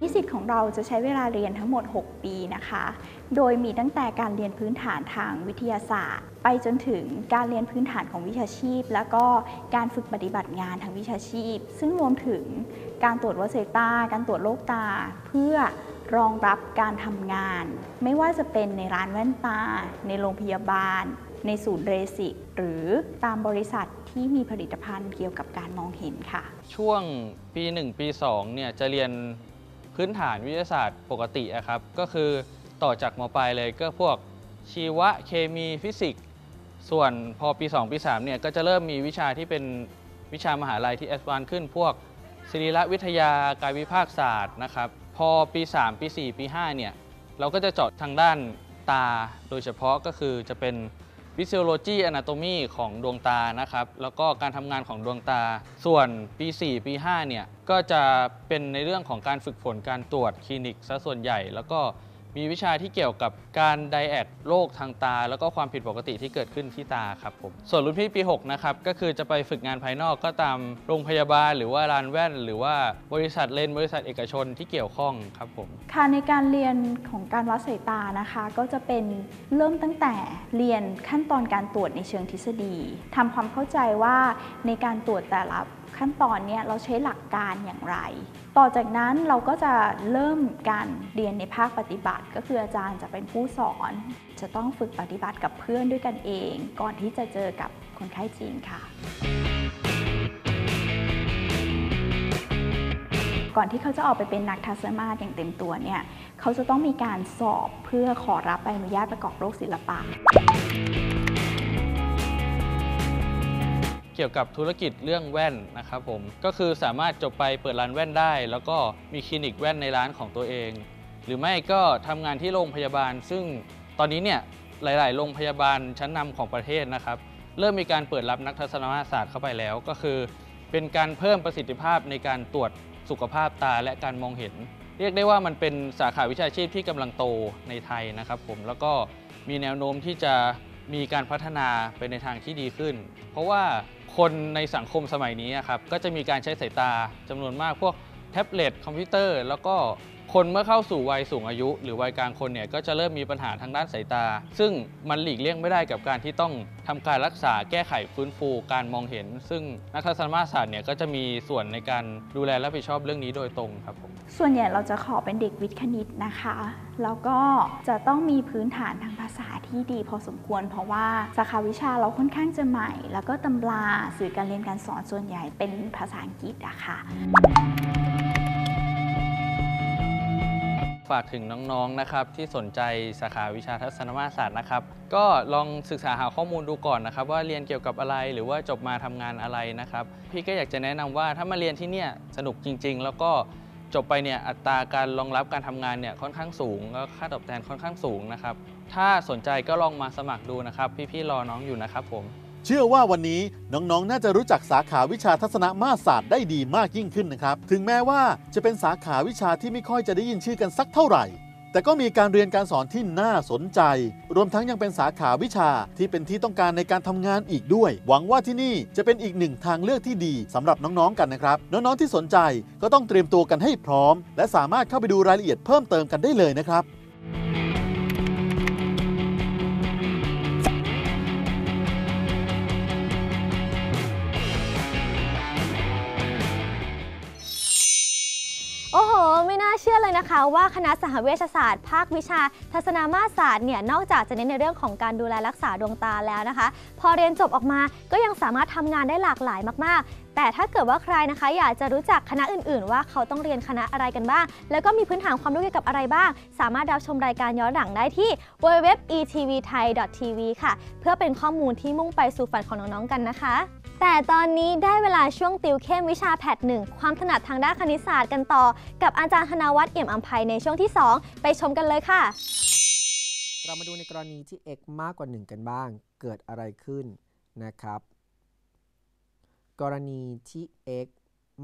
นิสิตของเราจะใช้เวลาเรียนทั้งหมด 6 ปีนะคะ โดยมีตั้งแต่การเรียนพื้นฐานทางวิทยาศาสตร์ ไปจนถึงการเรียนพื้นฐานของวิชาชีพ แล้วก็การฝึกปฏิบัติงานทางวิชาชีพ ซึ่งรวมถึงการตรวจวัสดุตา การตรวจโรคตา เพื่อรองรับการทำงาน ไม่ว่าจะเป็นในร้านแว่นตา ในโรงพยาบาล ในศูนย์เรสิก หรือตามบริษัทที่มีผลิตภัณฑ์เกี่ยวกับการมองเห็นค่ะ ช่วงปี 1 ปี2เนี่ยจะเรียนพื้นฐานวิทยาศาสตร์ปกติอะครับ ก็คือต่อจากมปลายเลยก็พวกชีวะเคมีฟิสิกส์ส่วนพอปี 2 ปี3เนี่ยก็จะเริ่มมีวิชาที่เป็นวิชามหาลัยที่แอดวานซ์ขึ้นพวกศิริระวิทยากายวิภาคศาสตร์นะครับพอปี 3 ปี 4 ปี 5เนี่ยเราก็จะเจาะทางด้านตา โดยเฉพาะก็คือจะเป็น Physiology Anatomy ของดวงตานะครับแล้วก็การทำงานของดวงตา ส่วนปี 4 ปี5เนี่ยก็จะเป็นในเรื่องของการฝึกฝนการตรวจคลินิกซะส่วนใหญ่แล้วก็มีวิชาที่เกี่ยวกับการไดแอดโรคทางตา แล้วก็ความผิดปกติที่เกิดขึ้นที่ตาครับผม ส่วนรุ่นพี่ปี6นะครับก็คือจะไปฝึกงานภายนอก ก็ตามโรงพยาบาลหรือว่าร้านแว่น หรือว่าบริษัทเลนบริษัทเอกชนที่เกี่ยวข้องครับผมค่ะในการเรียนของการวัดสายตานะคะ ก็จะเป็นเริ่มตั้งแต่เรียนขั้นตอนการตรวจในเชิงทฤษฎี ทำความเข้าใจว่าในการตรวจแต่ละขั้นตอนเนี้ยเราใช้หลักการอย่างไรต่อจากนั้นเราก็จะเริ่มการเรียนในภาคปฏิบัติ ก็คืออาจารย์จะเป็นผู้สอน จะต้องฝึกปฏิบัติกับเพื่อนด้วยกันเอง ก่อนที่จะเจอกับคนไข้จริงค่ะ ก่อนที่เขาจะออกไปเป็นนักทัศมาตอย่างเต็มตัวเนี่ยเขาจะต้องมีการสอบเพื่อขอรับใบอนุญาตประกอบโรคศิลปะกี่ยวกับธุรกิจเรื่องแว่นนะครับผมก็คือสามารถจบไปเปิดร้านแว่นได้ แล้วก็มีคลินิกแว่นในร้านของตัวเอง หรือไม่ก็ทำงานที่โรงพยาบาล ซึ่งตอนนี้เนี่ยหลาย ๆ โรงพยาบาลชั้นนำของประเทศนะครับ เริ่มมีการเปิดรับนักทัศนศาสตร์เข้าไปแล้ว ก็คือ เป็นการเพิ่มประสิทธิภาพในการตรวจสุขภาพตาและการมองเห็น เรียกได้ว่ามันเป็นสาขาวิชาชีพที่กำลังโตในไทยนะครับ ผมแล้วก็มีแนวโน้มที่จะมีการพัฒนาไปในทางที่ดีขึ้น เพราะว่าคนในสังคมสมัยนี้ครับก็จะมีการใช้สายตาจำนวนมากพวกแท็บเล็ต คอมพิวเตอร์ แล้วก็คนเมื่อเข้าสู่วัยสูงอายุ หรือวัยกลางคนเนี่ยก็จะเริ่มมีปัญหาทางด้านสายตา ซึ่งมันหลีกเลี่ยงไม่ได้กับการที่ต้องทำการรักษาแก้ไขฟื้นฟูการมองเห็น ซึ่งนักทัศนศาสตร์เนี่ยก็จะมีส่วนในการดูแลรับผิดชอบเรื่องนี้โดยตรงครับผมส่วนใหญ่เราจะขอเป็นเด็กวิทย์คณิตนะคะ แล้วก็จะต้องมีพื้นฐานทางภาษาที่ดีพอสมควร เพราะว่าสาขาวิชาเราค่อนข้างจะใหม่ แล้วก็ตำราสื่อการเรียนการสอนส่วนใหญ่เป็นภาษาอังกฤษอะคะ่ะากถึงน้องๆนะครับที่สนใจสาขาวิชาทัศนศาสตร์นะครับ ก็ลองศึกษาหาข้อมูลดูก่อนนะครับ ว่าเรียนเกี่ยวกับอะไรหรือว่าจบมาทำงานอะไรนะครับ พี่ก็อยากจะแนะนำว่าถ้ามาเรียนที่เนี่ยสนุกจริง ๆ แล้วก็จบไปเนี่ยอัตราการรองรับการทำงานเนี่ยค่อนข้างสูงแล้วค่าตอบแทนค่อนข้างสูงนะครับถ้าสนใจก็ลองมาสมัครดูนะครับ พี่ๆรอน้องอยู่นะครับผมเชื่อว่าวันนี้ น้องๆ น่าจะรู้จักสาขาวิชาทัศนมาศาสตร์ได้ดีมากยิ่งขึ้นนะครับ ถึงแม้ว่าจะเป็นสาขาวิชาที่ไม่ค่อยจะได้ยินชื่อกันสักเท่าไหร่ แต่ก็มีการเรียนการสอนที่น่าสนใจ รวมทั้งยังเป็นสาขาวิชาที่เป็นที่ต้องการในการทำงานอีกด้วย หวังว่าที่นี่จะเป็นอีกหนึ่งทางเลือกที่ดีสำหรับน้องๆ กันนะครับ น้องๆ ที่สนใจ ก็ต้องเตรียมตัวกันให้พร้อม และสามารถเข้าไปดูรายละเอียดเพิ่มเติมกันได้เลยนะครับาเชื่อเลยนะคะว่าคณะสหเวชศาสตร์ ภาควิชาทัศนามาศาสตร์เนี่ยนอกจากจะเน้นในเรื่องของการดูแลรักษาดวงตาแล้วนะคะ พอเรียนจบออกมาก็ยังสามารถทำงานได้หลากหลายมากแต่ถ้าเกิดว่าใครนะคะ อยากจะรู้จักคณะอื่น ๆ ว่าเขาต้องเรียนคณะอะไรกันบ้าง แล้วก็มีพื้นฐานความรู้เกี่ยวกับอะไรบ้าง สามารถรับชมรายการย้อนหลังได้ที่ www.etvthai.tv ค่ะ เพื่อเป็นข้อมูลที่มุ่งไปสู่ฝันของน้อง ๆ กันนะคะ แต่ตอนนี้ได้เวลาช่วงติวเข้มวิชาแพทหนึ่ง ความถนัดทางด้านคณิตศาสตร์กันต่อ กับอาจารย์ธนวัฒน์ เอี่ยมอัมภัยในช่วงที่ 2 ไปชมกันเลยค่ะ เรามาดูในกรณีที่ x มากกว่า 1 กันบ้าง เกิดอะไรขึ้นนะครับกรณีที่ x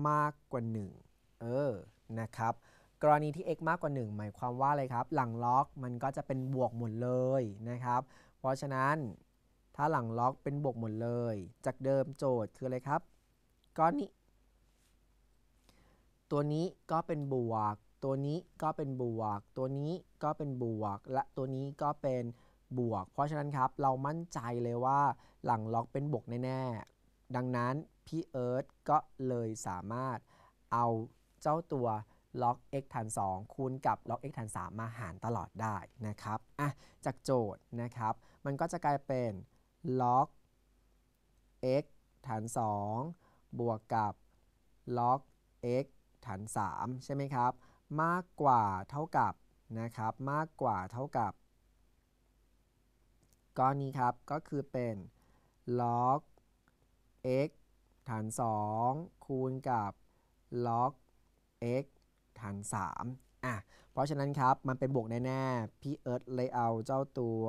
มากกว่า1เออ นะครับ กรณีที่ x มากกว่า 1 หมายความว่าอะไรครับ หลังล็อกมันก็จะเป็นบวกหมดเลยนะครับ เพราะฉะนั้น ถ้าหลังล็อกเป็นบวกหมดเลย จากเดิมโจทย์คืออะไรครับก้อนนี้ ตัวนี้ก็เป็นบวก ตัวนี้ก็เป็นบวก ตัวนี้ก็เป็นบวก และตัวนี้ก็เป็นบวก เพราะฉะนั้นครับ เรามั่นใจเลยว่า หลังล็อกเป็นบวกแน่ๆ ดังนั้นพี่เอิร์ธก็เลยสามารถเอาเจ้าตัวล็อก x ฐาน2คูณกับล็อก x ฐาน3มาหารตลอดได้นะครับอ่ะจากโจทย์นะครับมันก็จะกลายเป็นล็อก x ฐาน2 บวกกับล็อก x ฐาน3ใช่ไหมครับ มากกว่าเท่ากับนะครับมากกว่าเท่ากับก้อนนี้ครับ ก็คือเป็นล็อก x ฐาน 2 คูณกับล็อก x ฐาน3อ่ะเพราะฉะนั้นครับ มันเป็นบวกแน่ ๆ พี่เอิร์ธเลยเอาเจ้าตัว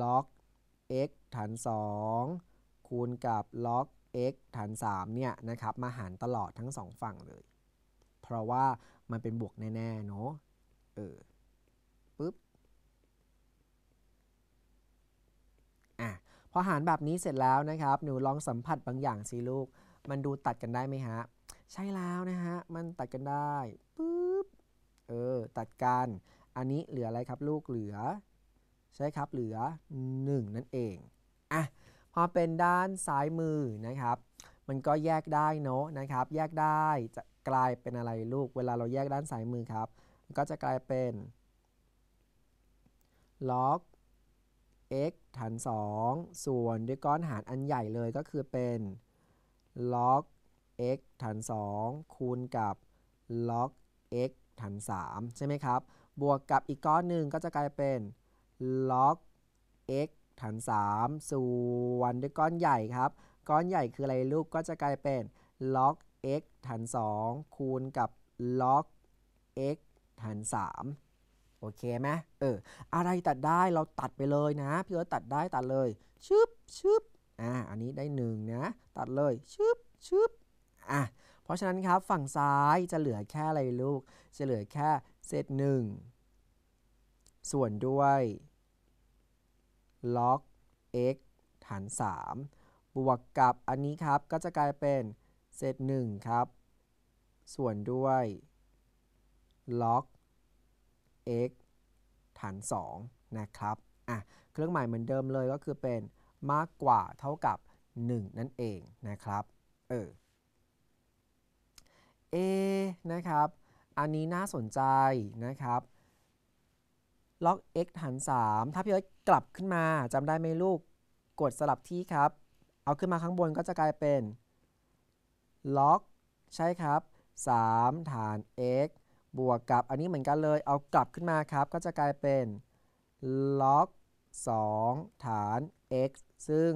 ล็อก x ฐาน 2 คูณกับล็อก x ฐาน3เนี่ยนะครับมาหารตลอดทั้ง 2 ฝั่งเลย เพราะว่ามันเป็นบวกแน่ ๆ เนาะเออพอหารแบบนี้เสร็จแล้วนะครับ หนูลองสัมผัสบางอย่างสิลูก มันดูตัดกันได้ไหมฮะ ใช่แล้วนะฮะ มันตัดกันได้ปุ๊บ เออ ตัดกัน อันนี้เหลืออะไรครับลูก เหลือใช่ครับ เหลือ1นั่นเอง อ่ะ พอเป็นด้านซ้ายมือนะครับ มันก็แยกได้เนาะนะครับ แยกได้จะกลายเป็นอะไรลูก เวลาเราแยกด้านซ้ายมือครับ ก็จะกลายเป็นล็อก x ฐาน2ส่วนด้วยก้อนหารอันใหญ่เลยก็คือเป็นล็อก x ฐาน2คูณกับล็อก x ฐาน3ใช่ไหมครับบวกกับอีกก้อนหนึ่งก็จะกลายเป็นล็อก x ฐาน3ส่วนด้วยก้อนใหญ่ครับ ก้อนใหญ่คืออะไรลูกก็จะกลายเป็นล็อก x ฐาน2คูณกับล็อก x ฐาน3โอเคไหมเออ อะไรตัดได้เราตัดไปเลยนะพี่เอิร์ตัดได้ตัดเลยชึบชึบอ่าอันนี้ได้หนึ่งนะ ตัดเลยชึบชึบอ่ะ เพราะฉะนั้นครับฝั่งซ้ายจะเหลือแค่อะไรลูก จะเหลือแค่เศษหนึ่งส่วนด้วยล็อก x ฐาน 3 บวกกับอันนี้ครับก็จะกลายเป็นเศษ1ครับ ส่วนด้วยล็อก x ฐาน2นะครับ อ่ะเครื่องหมายเหมือนเดิมเลย ก็คือเป็นมากกว่าเท่ากับ 1 นั่นเองนะครับ เออ A นะครับ อันนี้น่าสนใจนะครับล็อก x ฐาน 3 ถ้าพี่เอ็กกลับขึ้นมาจำได้ไหมลูก กดสลับที่ครับ เอาขึ้นมาข้างบนก็จะกลายเป็นล็อกใช่ครับ 3 ฐาน x บวกกับอันนี้เหมือนกันเลยเอากลับขึ้นมาครับ ก็จะกลายเป็นล็อก2ฐาน x ซึ่ง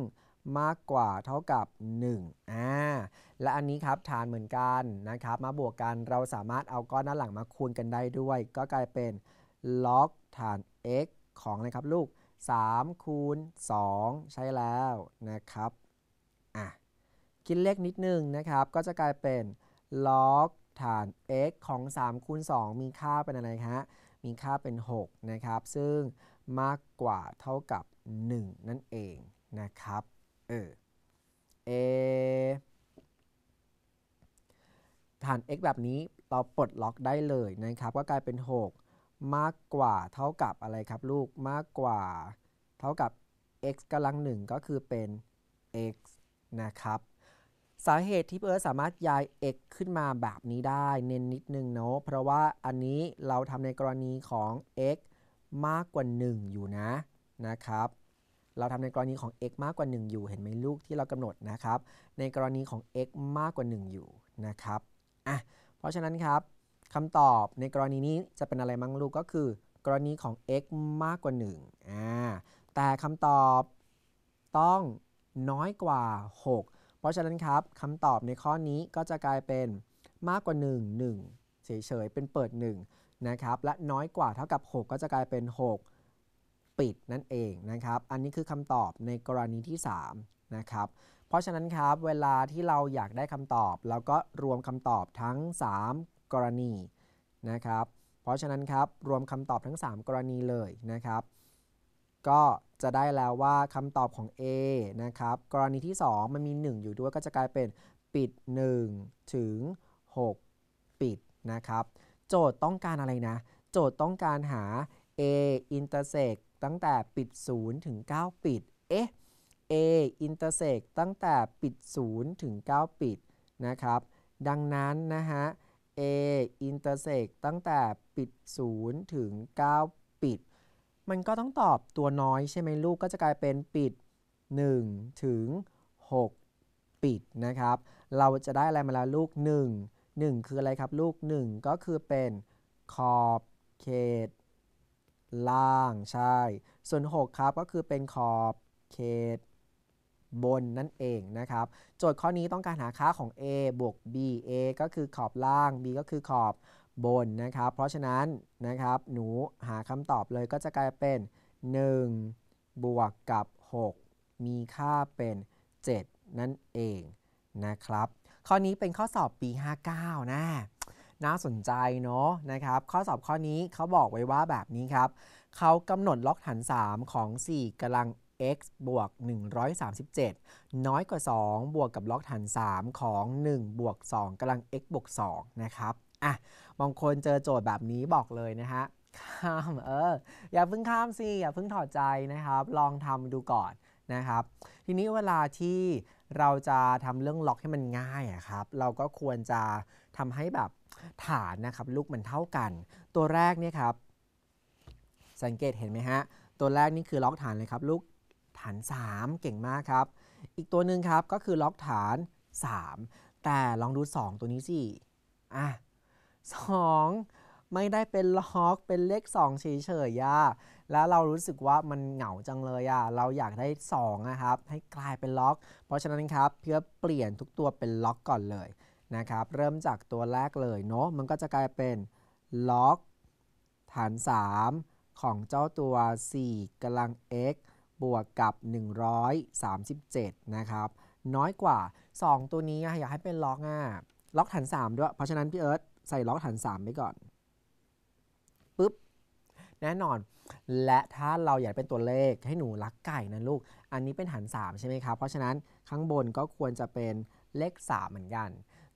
มากกว่าเท่ากับ1อ่าและอันนี้ครับ ฐานเหมือนกันนะครับมาบวกกันเราสามารถเอาก้อนด้านหลังมาคูณกันได้ด้วย ก็กลายเป็นล็อกฐาน x ของอะไรครับลูก3คูณ 2 ใช่แล้วนะครับอ่ะคิดเลขนิดนึงนะครับก็จะกลายเป็นล็อกฐาน x ของ 3คูณ2มีค่าเป็น อะไร คะ มีค่า เป็น 6 นะครับ ซึ่งมากกว่าเท่ากับ 1 นั่นเอง นะครับ เออเอฐาน x แบบนี้ เรา ปลด ล็อก ได้เลย นะครับ ก็กลายเป็น 6 มากกว่าเท่ากับ อะไรครับ ลูก มากกว่า เท่ากับ x กำลังหนึ่งก็คือ เป็น x นะครับสาเหตุที่เอิร์ธสามารถย้าย x ขึ้นมาแบบนี้ได้เน้นนิดนึงเนาะเพราะว่าอันนี้เราทำในกรณีของ x มากกว่า1อยู่นะนะครับเราทำในกรณีของ x มากกว่า 1 อยู่เห็นไหมลูกที่เรากำหนดนะครับในกรณีของ x มากกว่า 1 อยู่นะครับอ่ะเพราะฉะนั้นครับคำตอบในกรณีนี้จะเป็นอะไรมั้งลูกก็คือ กรณีของ x มากกว่า1อ่าแต่คำตอบต้องน้อยกว่า 6เพราะฉะนั้นครับคำตอบในข้อนี้ก็จะกลายเป็นมากกว่า 1 1 เฉยๆเป็นเปิด1นะครับและน้อยกว่าเท่ากับ 6 ก็จะกลายเป็น 6 ปิดนั่นเองนะครับอันนี้คือคำตอบในกรณีที่3นะครับเพราะฉะนั้นครับเวลาที่เราอยากได้คำตอบ เราก็รวมคำตอบทั้ง 3 กรณีนะครับ เพราะฉะนั้นครับรวมคำตอบทั้ง 3 กรณีเลยนะครับ ก็จะได้แล้วว่าคำตอบของ A นะครับ กรณีที่ 2 มันมี 1 อยู่ด้วยก็จะกลายเป็นปิด 1 ถึง 6 ปิดนะครับโจทย์ต้องการอะไรนะ โจทย์ต้องการหา A intersect ตั้งแต่ปิด 0 ถึง 9 ปิดเอ๊ะ A intersect ตั้งแต่ปิด 0 ถึง 9 ปิดนะครับดังนั้นนะฮะ A intersect ตั้งแต่ปิด 0 ถึง 9มันก็ต้องตอบตัวน้อยใช่ไหมลูกก็จะกลายเป็นปิด1ถึง6 ปิดนะครับ เราจะได้อะไรมาแล้วลูก 1 1 คืออะไรครับลูก 1 ก็คือเป็นขอบเขต ล่าง ใช่ส่วน 6 ครับก็คือเป็นขอบเขต บนนั่นเองนะครับโจทย์ข้อนี้ต้องการหาค่าของ a บวก b a ก็คือขอบล่าง b ก็คือขอบบนนะครับ เพราะฉะนั้นนะครับ หนูหาคำตอบเลยก็จะกลายเป็น 1 บวกกับ 6 มีค่าเป็น 7 นั่นเองนะครับ ข้อนี้เป็นข้อสอบปี 59นะน่าสนใจเนาะนะครับ ข้อสอบข้อนี้เขาบอกไว้ว่าแบบนี้ครับ เขากำหนดล็อกฐาน3 ของ 4กำลัง x บวก 137 น้อยกว่า 2 บวกกับล็อกฐาน3 ของ 1 บวก 2กำลัง x บวก2นะครับอ่ะบางคนเจอโจทย์แบบนี้บอกเลยนะฮะ ข้ามเอออย่าเพิ่งข้ามสิอย่าเพิ่งถอดใจนะครับ ลองทำดูก่อนนะครับ ทีนี้เวลาที่เราจะทำเรื่องล็อกให้มันง่ายอะครับ เราก็ควรจะทำให้แบบฐานนะครับ ลูกมันเท่ากัน ตัวแรกเนี่ยครับ สังเกตเห็นไหมฮะตัวแรกนี่คือล็อกฐาน เลยครับ ลูกฐาน 3 เก่งมากครับ อีกตัวหนึ่งครับก็คือล็อกฐาน 3 แต่ลองดู 2 ตัวนี้สิอ่ะ 2. ไม่ได้เป็นล็อกเป็นเลข2เฉยๆย่ะแล้วเรารู้สึกว่ามันเหงาจังเลยอ่ะเราอยากได้2นะครับให้กลายเป็นล็อกเพราะฉะนั้นครับเพื่อเปลี่ยนทุกตัวเป็นล็อกก่อนเลยนะครับเริ่มจากตัวแรกเลยเนาะมันก็จะกลายเป็นล็อกฐาน 3 ของเจ้าตัว4กำลัง x บวกกับ 137นะครับน้อยกว่า 2 ตัวนี้อยากให้เป็นล็อกอ่ะล็อกฐาน3 ด้วยเพราะฉะนั้นพี่เอิร์ธใส่ล็อกฐาน3ไปก่อนปุ๊บ แน่นอน และถ้าเราอยากเป็นตัวเลขให้หนูรักไก่นะลูก อันนี้เป็นฐาน3ใช่ไหมครับเพราะฉะนั้น ข้างบนก็ควรจะเป็นเลข 3 เหมือนกัน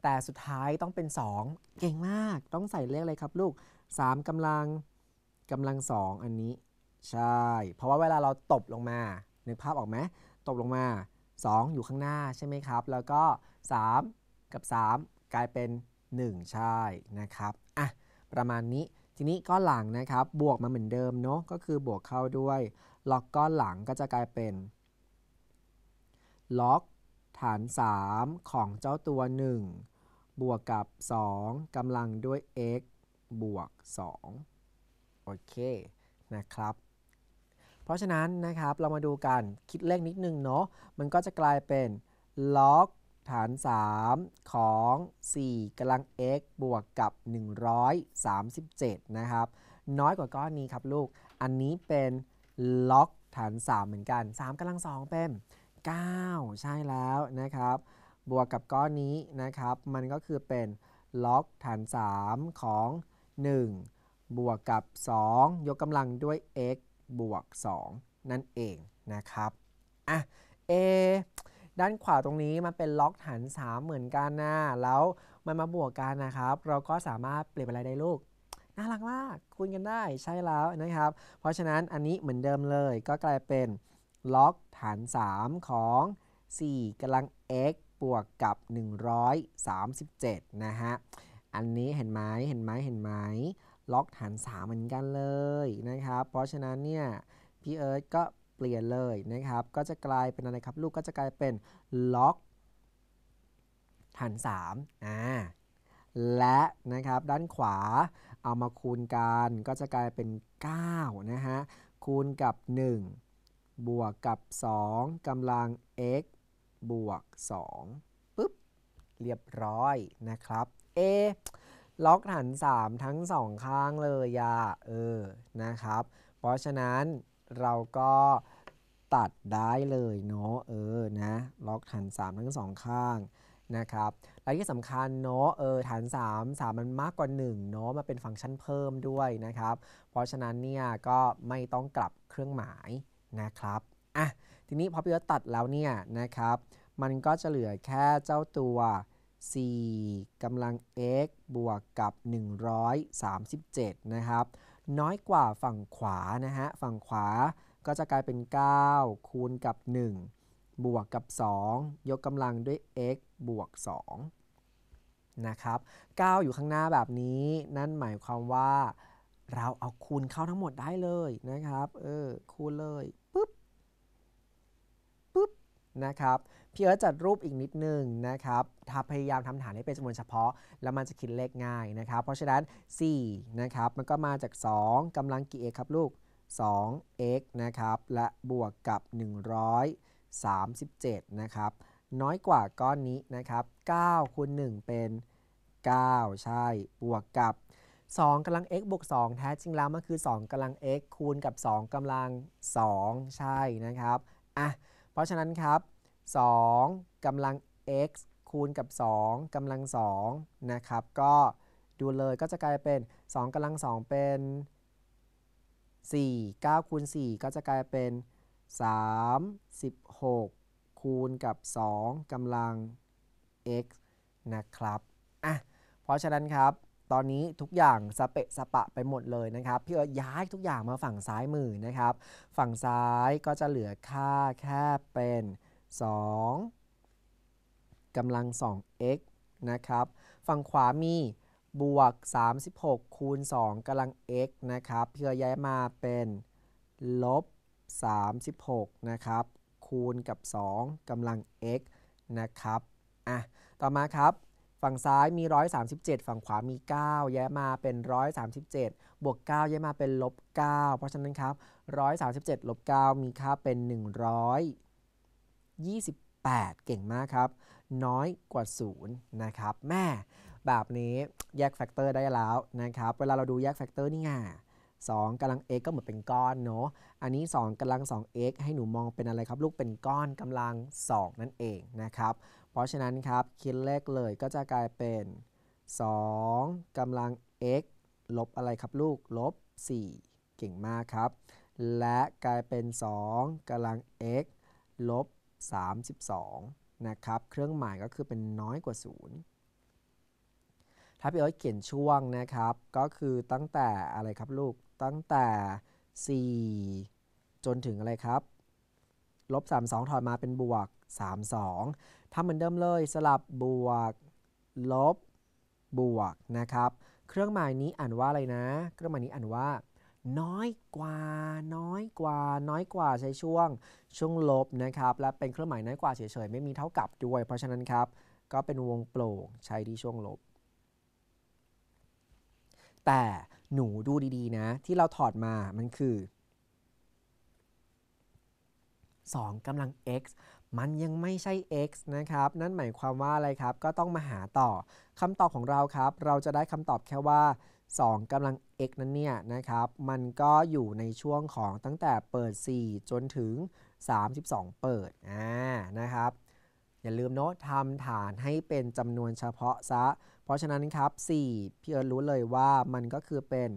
แต่สุดท้ายต้องเป็น 2 เก่งมากต้องใส่เลขเลยครับลูก 3 กำลัง กำลัง 2 อันนี้ใช่ เพราะว่าเวลาเราตบลงมานึกภาพออกไหมตบลงมา 2 อยู่ข้างหน้าใช่ไหมครับแล้วก็ 3 กับ 3 กลายเป็น1ใช่นะครับ อ่ะประมาณนี้ทีนี้ก้อนหลังนะครับบวกมาเหมือนเดิมเนาะก็คือบวกเข้าด้วยล็อกก้อนหลังก็จะกลายเป็นล็อกฐาน 3 ของเจ้าตัว 1 บวกกับ 2 กำลังด้วย x บวก2โอเคนะครับ เพราะฉะนั้นนะครับเรามาดูกันคิดเลขนิดนึงเนาะมันก็จะกลายเป็นล็อกฐาน 3 ของ 4กำลัง x บวกกับ 137นะครับน้อยกว่าก้อนนี้ครับ ลูกอันนี้เป็นล็อกฐาน 3 เหมือนกัน 3กำลัง2เป็น 9 ใช่แล้วนะครับ บวกกับก้อนนี้นะครับมันก็คือเป็นล็อกฐาน 3 ของ 1 บวกกับ 2 ยกกำลังด้วย x บวก 2 นั่นเองนะครับ อ่ะเอด้านขวาตรงนี้มันเป็นล็อกฐาน 3 เหมือนกันนะแล้วมันมาบวกกันนะครับ เราก็สามารถเปลี่ยนอะไรได้ลูก น่ารักมากคุยกันได้ใช่แล้วนะครับ เพราะฉะนั้นอันนี้เหมือนเดิมเลย ก็กลายเป็นล็อกฐาน 3 ของ4กำลัง x บวกกับ 137นะฮะ อันนี้เห็นไหมเห็นไหมเห็นไหมล็อกฐาน 3 เหมือนกันเลยนะครับ เพราะฉะนั้นเนี่ยพี่เอิร์ธก็เปลี่ยนเลยนะครับ ก็จะกลายเป็นอะไรครับ ลูกก็จะกลายเป็นล็อกหาน3อ่า และนะครับ ด้านขวา เอามาคูณกัน ก็จะกลายเป็น9นะฮะ คูณกับ 1 บวกกับ 2กำลัง x บวก2ปึ๊บเรียบร้อยนะครับเอล็อกฐาน 3 ทั้ง 2 ข้างเลยอะเออ นะครับ เพราะฉะนั้นเราก็ตัดได้เลยเนาะเออนะ ล็อกฐาน3 ทั้งสองข้างนะครับ และที่สำคัญเนาะเออฐาน3 3มันมากกว่า1เนาะมาเป็นฟังก์ชันเพิ่มด้วยนะครับ เพราะฉะนั้นเนี่ยก็ไม่ต้องกลับเครื่องหมายนะครับอ่ะทีนี้พอพี่ว่าตัดแล้วเนี่ยนะครับ มันก็จะเหลือแค่เจ้าตัว4กำลัง x บวกกับ 137 นะครับน้อยกว่าฝั่งขวา นะฮะ ฝั่งขวา ก็จะกลายเป็น 9 คูณกับ 1 บวกกับ 2 ยกกำลังด้วย x บวก 2 นะครับ 9 อยู่ข้างหน้าแบบนี้ นั่นหมายความว่า เราเอาคูณเข้าทั้งหมดได้เลยนะครับ เออ คูณเลยปึ๊บปึ๊บ นะครับพี่เอิร์ธจัดรูปอีกนิดนึงนะครับ ถ้าพยายามทำฐานให้เป็นจำนวนเฉพาะ แล้วมันจะคิดเลขง่ายนะครับ เพราะฉะนั้น4นะครับ มันก็มาจาก 2 กำลังกี่เ x ครับลูก 2x นะครับ และบวกกับ 137 นะครับ น้อยกว่าก้อนนี้นะครับ9คูณ1 เป็น 9 ใช่ บวกกับ 2กำลัง x บวก2 แท้จริงแล้วมันคือ 2กำลัง x คูณกับ 2กำลัง 2 ใช่นะครับ อ่ะ เพราะฉะนั้นครับ2กำลัง x คูณกับ2กำลัง2นะครับ ก็ดูเลยก็จะกลายเป็น 2กำลัง 2 เป็น 4 9คูณ4ก็จะกลายเป็น 36คูณกับ 2กำลัง x นะครับอ่ะเพราะฉะนั้นครับ ตอนนี้ทุกอย่างสเปะสปะไปหมดเลยนะครับพี่เอ๋ย้ายทุกอย่างมาฝั่งซ้ายมือนะครับ ฝั่งซ้ายก็จะเหลือค่าแค่เป็น2กำลัง 2x นะครับ ฝั่งขวามีบวก 36 คูณ 2กำลัง x นะครับเพื่อย้ายมาเป็น ลบ 36นะครับคูณกับ 2กำลัง x นะครับอ่ะต่อมาครับฝั่งซ้ายมี 137 ฝั่งขวามี9ย้ายมาเป็น 137บวก9ย้ายมาเป็นลบ 9เพราะฉะนั้นครับ 137ลบ9มีค่าเป็น 100 28 เก่งมากครับ น้อยกว่า 0 นะครับ แม่ แบบนี้แยกแฟกเตอร์ได้แล้วนะครับ เวลาเราดูแยกแฟกเตอร์นี่ไง2กำลัง x ก็เหมือนเป็นก้อนเนาะอันนี้2กำลัง 2x ให้หนูมองเป็นอะไรครับลูกเป็นก้อนกำลัง 2 นั่นเองนะครับ เพราะฉะนั้นครับคิดเลขเลยก็จะกลายเป็น2กำลัง x ลบอะไรครับลูกลบ 4 เก่งมากครับ และกลายเป็น 2กำลัง x ลบ32 นะครับ เครื่องหมายก็คือเป็นน้อยกว่า 0 ถ้าพี่เอ๋รเขียนช่วงนะครับ ก็คือตั้งแต่อะไรครับ ลูก ตั้งแต่ 4 จนถึงอะไรครับลบ32ถอยมาเป็นบวก32ถ้ามันเดิมเลยสลับบวก ลบบวกนะครับ เครื่องหมายนี้อ่านว่าอะไรนะ เครื่องหมายนี้อ่านว่าน้อยกว่า น้อยกว่า น้อยกว่าใช้ช่วงช่วงลบนะครับ และเป็นเครื่องหมายน้อยกว่าเฉยๆไม่มีเท่ากับด้วย เพราะฉะนั้นครับก็เป็นวงโปร่งใช้ที่ช่วงลบ แต่หนูดูดีๆนะที่เราถอดมามันคือ 2กำลัง x มันยังไม่ใช่ x นะครับ นั่นหมายความว่าอะไรครับ ก็ต้องมาหาต่อคำตอบของเราครับ เราจะได้คำตอบแค่ว่า2กำลัง x นั้นเนี่ยนะครับ มันก็อยู่ในช่วงของตั้งแต่เปิด 4 จนถึง 32 เปิดอ่านะครับ อย่าลืมเนาะทำฐานให้เป็นจำนวนเฉพาะซะ เพราะฉะนั้นครับ4พี่เอิร์ธรู้เลยว่ามันก็คือเป็น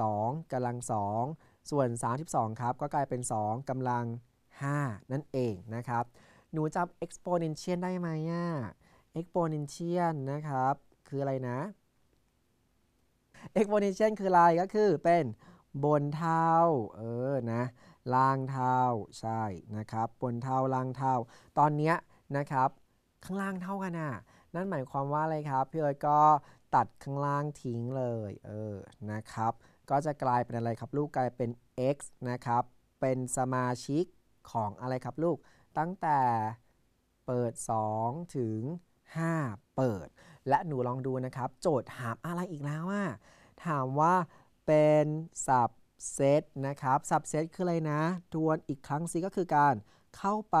2กำลัง 2 ส่วน 32 ครับ ก็กลายเป็น 2กำลัง 5 นั่นเองนะครับ หนูจำ exponential ได้ไหมอ่ะ exponential นะครับ คืออะไรนะ exponential คืออะไรก็คือเป็นบนเท่าเออนะล่างเท่าใช่นะครับบนเท่า ล่างเท่า ตอนนี้นะครับข้างล่างเท่ากันอ่ะนั่นหมายความว่าอะไรครับพี่เอ๋ก็ตัดข้างล่างทิ้งเลยเออนะครับ ก็จะกลายเป็นอะไรครับลูกกลายเป็น x นะครับเป็นสมาชิกของอะไรครับลูก ตั้งแต่เปิด 2 ถึง 5 เปิด และหนูลองดูนะครับ โจทย์ถามอะไรอีกแล้วอ่ะถามว่าเป็นสับเซตนะครับ สับเซตคืออะไรนะ ทวนอีกครั้งสิ ก็คือการเข้าไป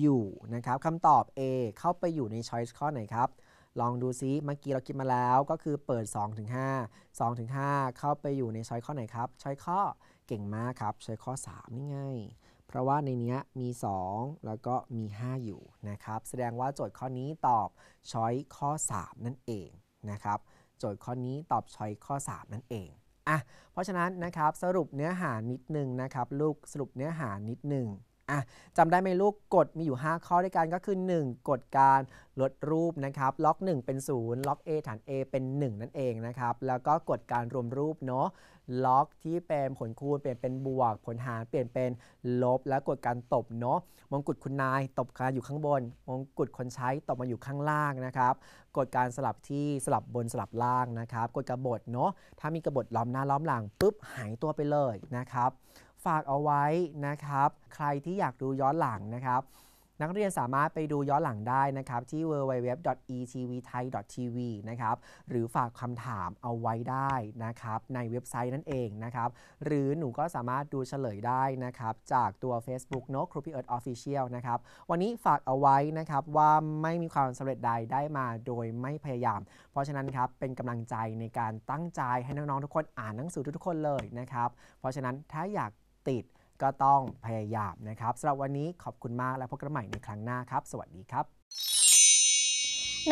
อยู่นะครับคำตอบ A เข้าไปอยู่ใน choice ข้อไหนครับ ลองดูซิเมื่อกี้เราคิดมาแล้วก็คือเปิด 2-5 2-5 เข้าไปอยู่ใน choice ข้อไหนครับ choice ข้อเก่งมากครับ choice ข้อ3นี่ไงเพราะว่าในนี้มี 2 แล้วก็มี 5 อยู่นะครับ แสดงว่าโจทย์ข้อนี้ตอบ choice ข้อ 3 นั่นเองนะครับโจทย์ข้อนี้ตอบช้อยข้อ 3 นั่นเอง อ่ะ เพราะฉะนั้นนะครับสรุปเนื้อหานิดนึงนะครับลูกสรุปเนื้อหานิดนึงอ่ะจำได้ไหมลูกกฎมีอยู่ 5 ข้อด้วยกัน ก็คือ 1 กฎการลดรูปนะครับล็อก1เป็น0ล็อก A ฐาน A เป็น 1 นั่นเองนะครับแล้วก็กฎการรวมรูปเนาะล็อกที่เป็นผลคูณเปลี่ยนเป็นบวกผลหารเปลี่ยนเป็นลบ และกดการตบเนาะมงกุฎคุณนาย ตบการอยู่ข้างบนมงกุฎคนใช้ตบมาอยู่ข้างล่างนะครับกดการสลับที่สลับบนสลับล่างนะครับ กดกระบดเนาะถ้ามีกระบดล้อมหน้าล้อมหลังปุ๊บหายตัวไปเลยนะครับ ฝากเอาไว้นะครับ ใครที่อยากดูย้อนหลังนะครับนักเรียนสามารถไปดูย้อนหลังได้นะครับที่ www.etvthai.tv นะครับหรือฝากคำถามเอาไว้ได้นะครับในเว็บไซต์นั่นเองนะครับหรือหนูก็สามารถดูเฉลยได้นะครับจากตัว Facebook นกครูพี่เอิร์ธออฟฟิเชียลนะครับวันนี้ฝากเอาไว้นะครับว่าไม่มีความสำเร็จใดได้มาโดยไม่พยายาม เพราะฉะนั้นครับเป็นกำลังใจในการตั้งใจให้น้องๆ ทุกคนอ่านหนังสือทุกๆคนเลยนะครับเพราะฉะนั้นถ้าอยากติดก็ต้องพยายามนะครับสำหรับวันนี้ขอบคุณมากและพบกันใหม่ในครั้งหน้าครับ สวัสดีครับ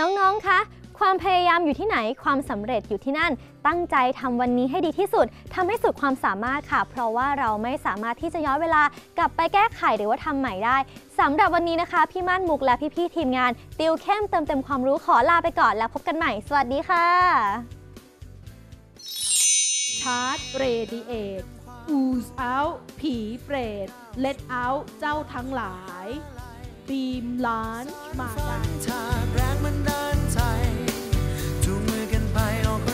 น้องๆ คะความพยายามอยู่ที่ไหนความสำเร็จอยู่ที่นั่นตั้งใจทำวันนี้ให้ดีที่สุดทำให้สุดความสามารถค่ะ เพราะว่าเราไม่สามารถที่จะย้อนเวลากลับไปแก้ไขหรือว่าทำใหม่ได้สำหรับวันนี้นะคะ พี่ม่านมุกและพี่ๆทีมงาน ติวเข้มเติมเต็มความรู้ขอลาไปก่อนแล้วพบกันใหม่ สวัสดีค่ะชาร์จเรดิเอท Ooze out ผีเปรต Let out เจ้าทั้งหลาย Beam launch มาได้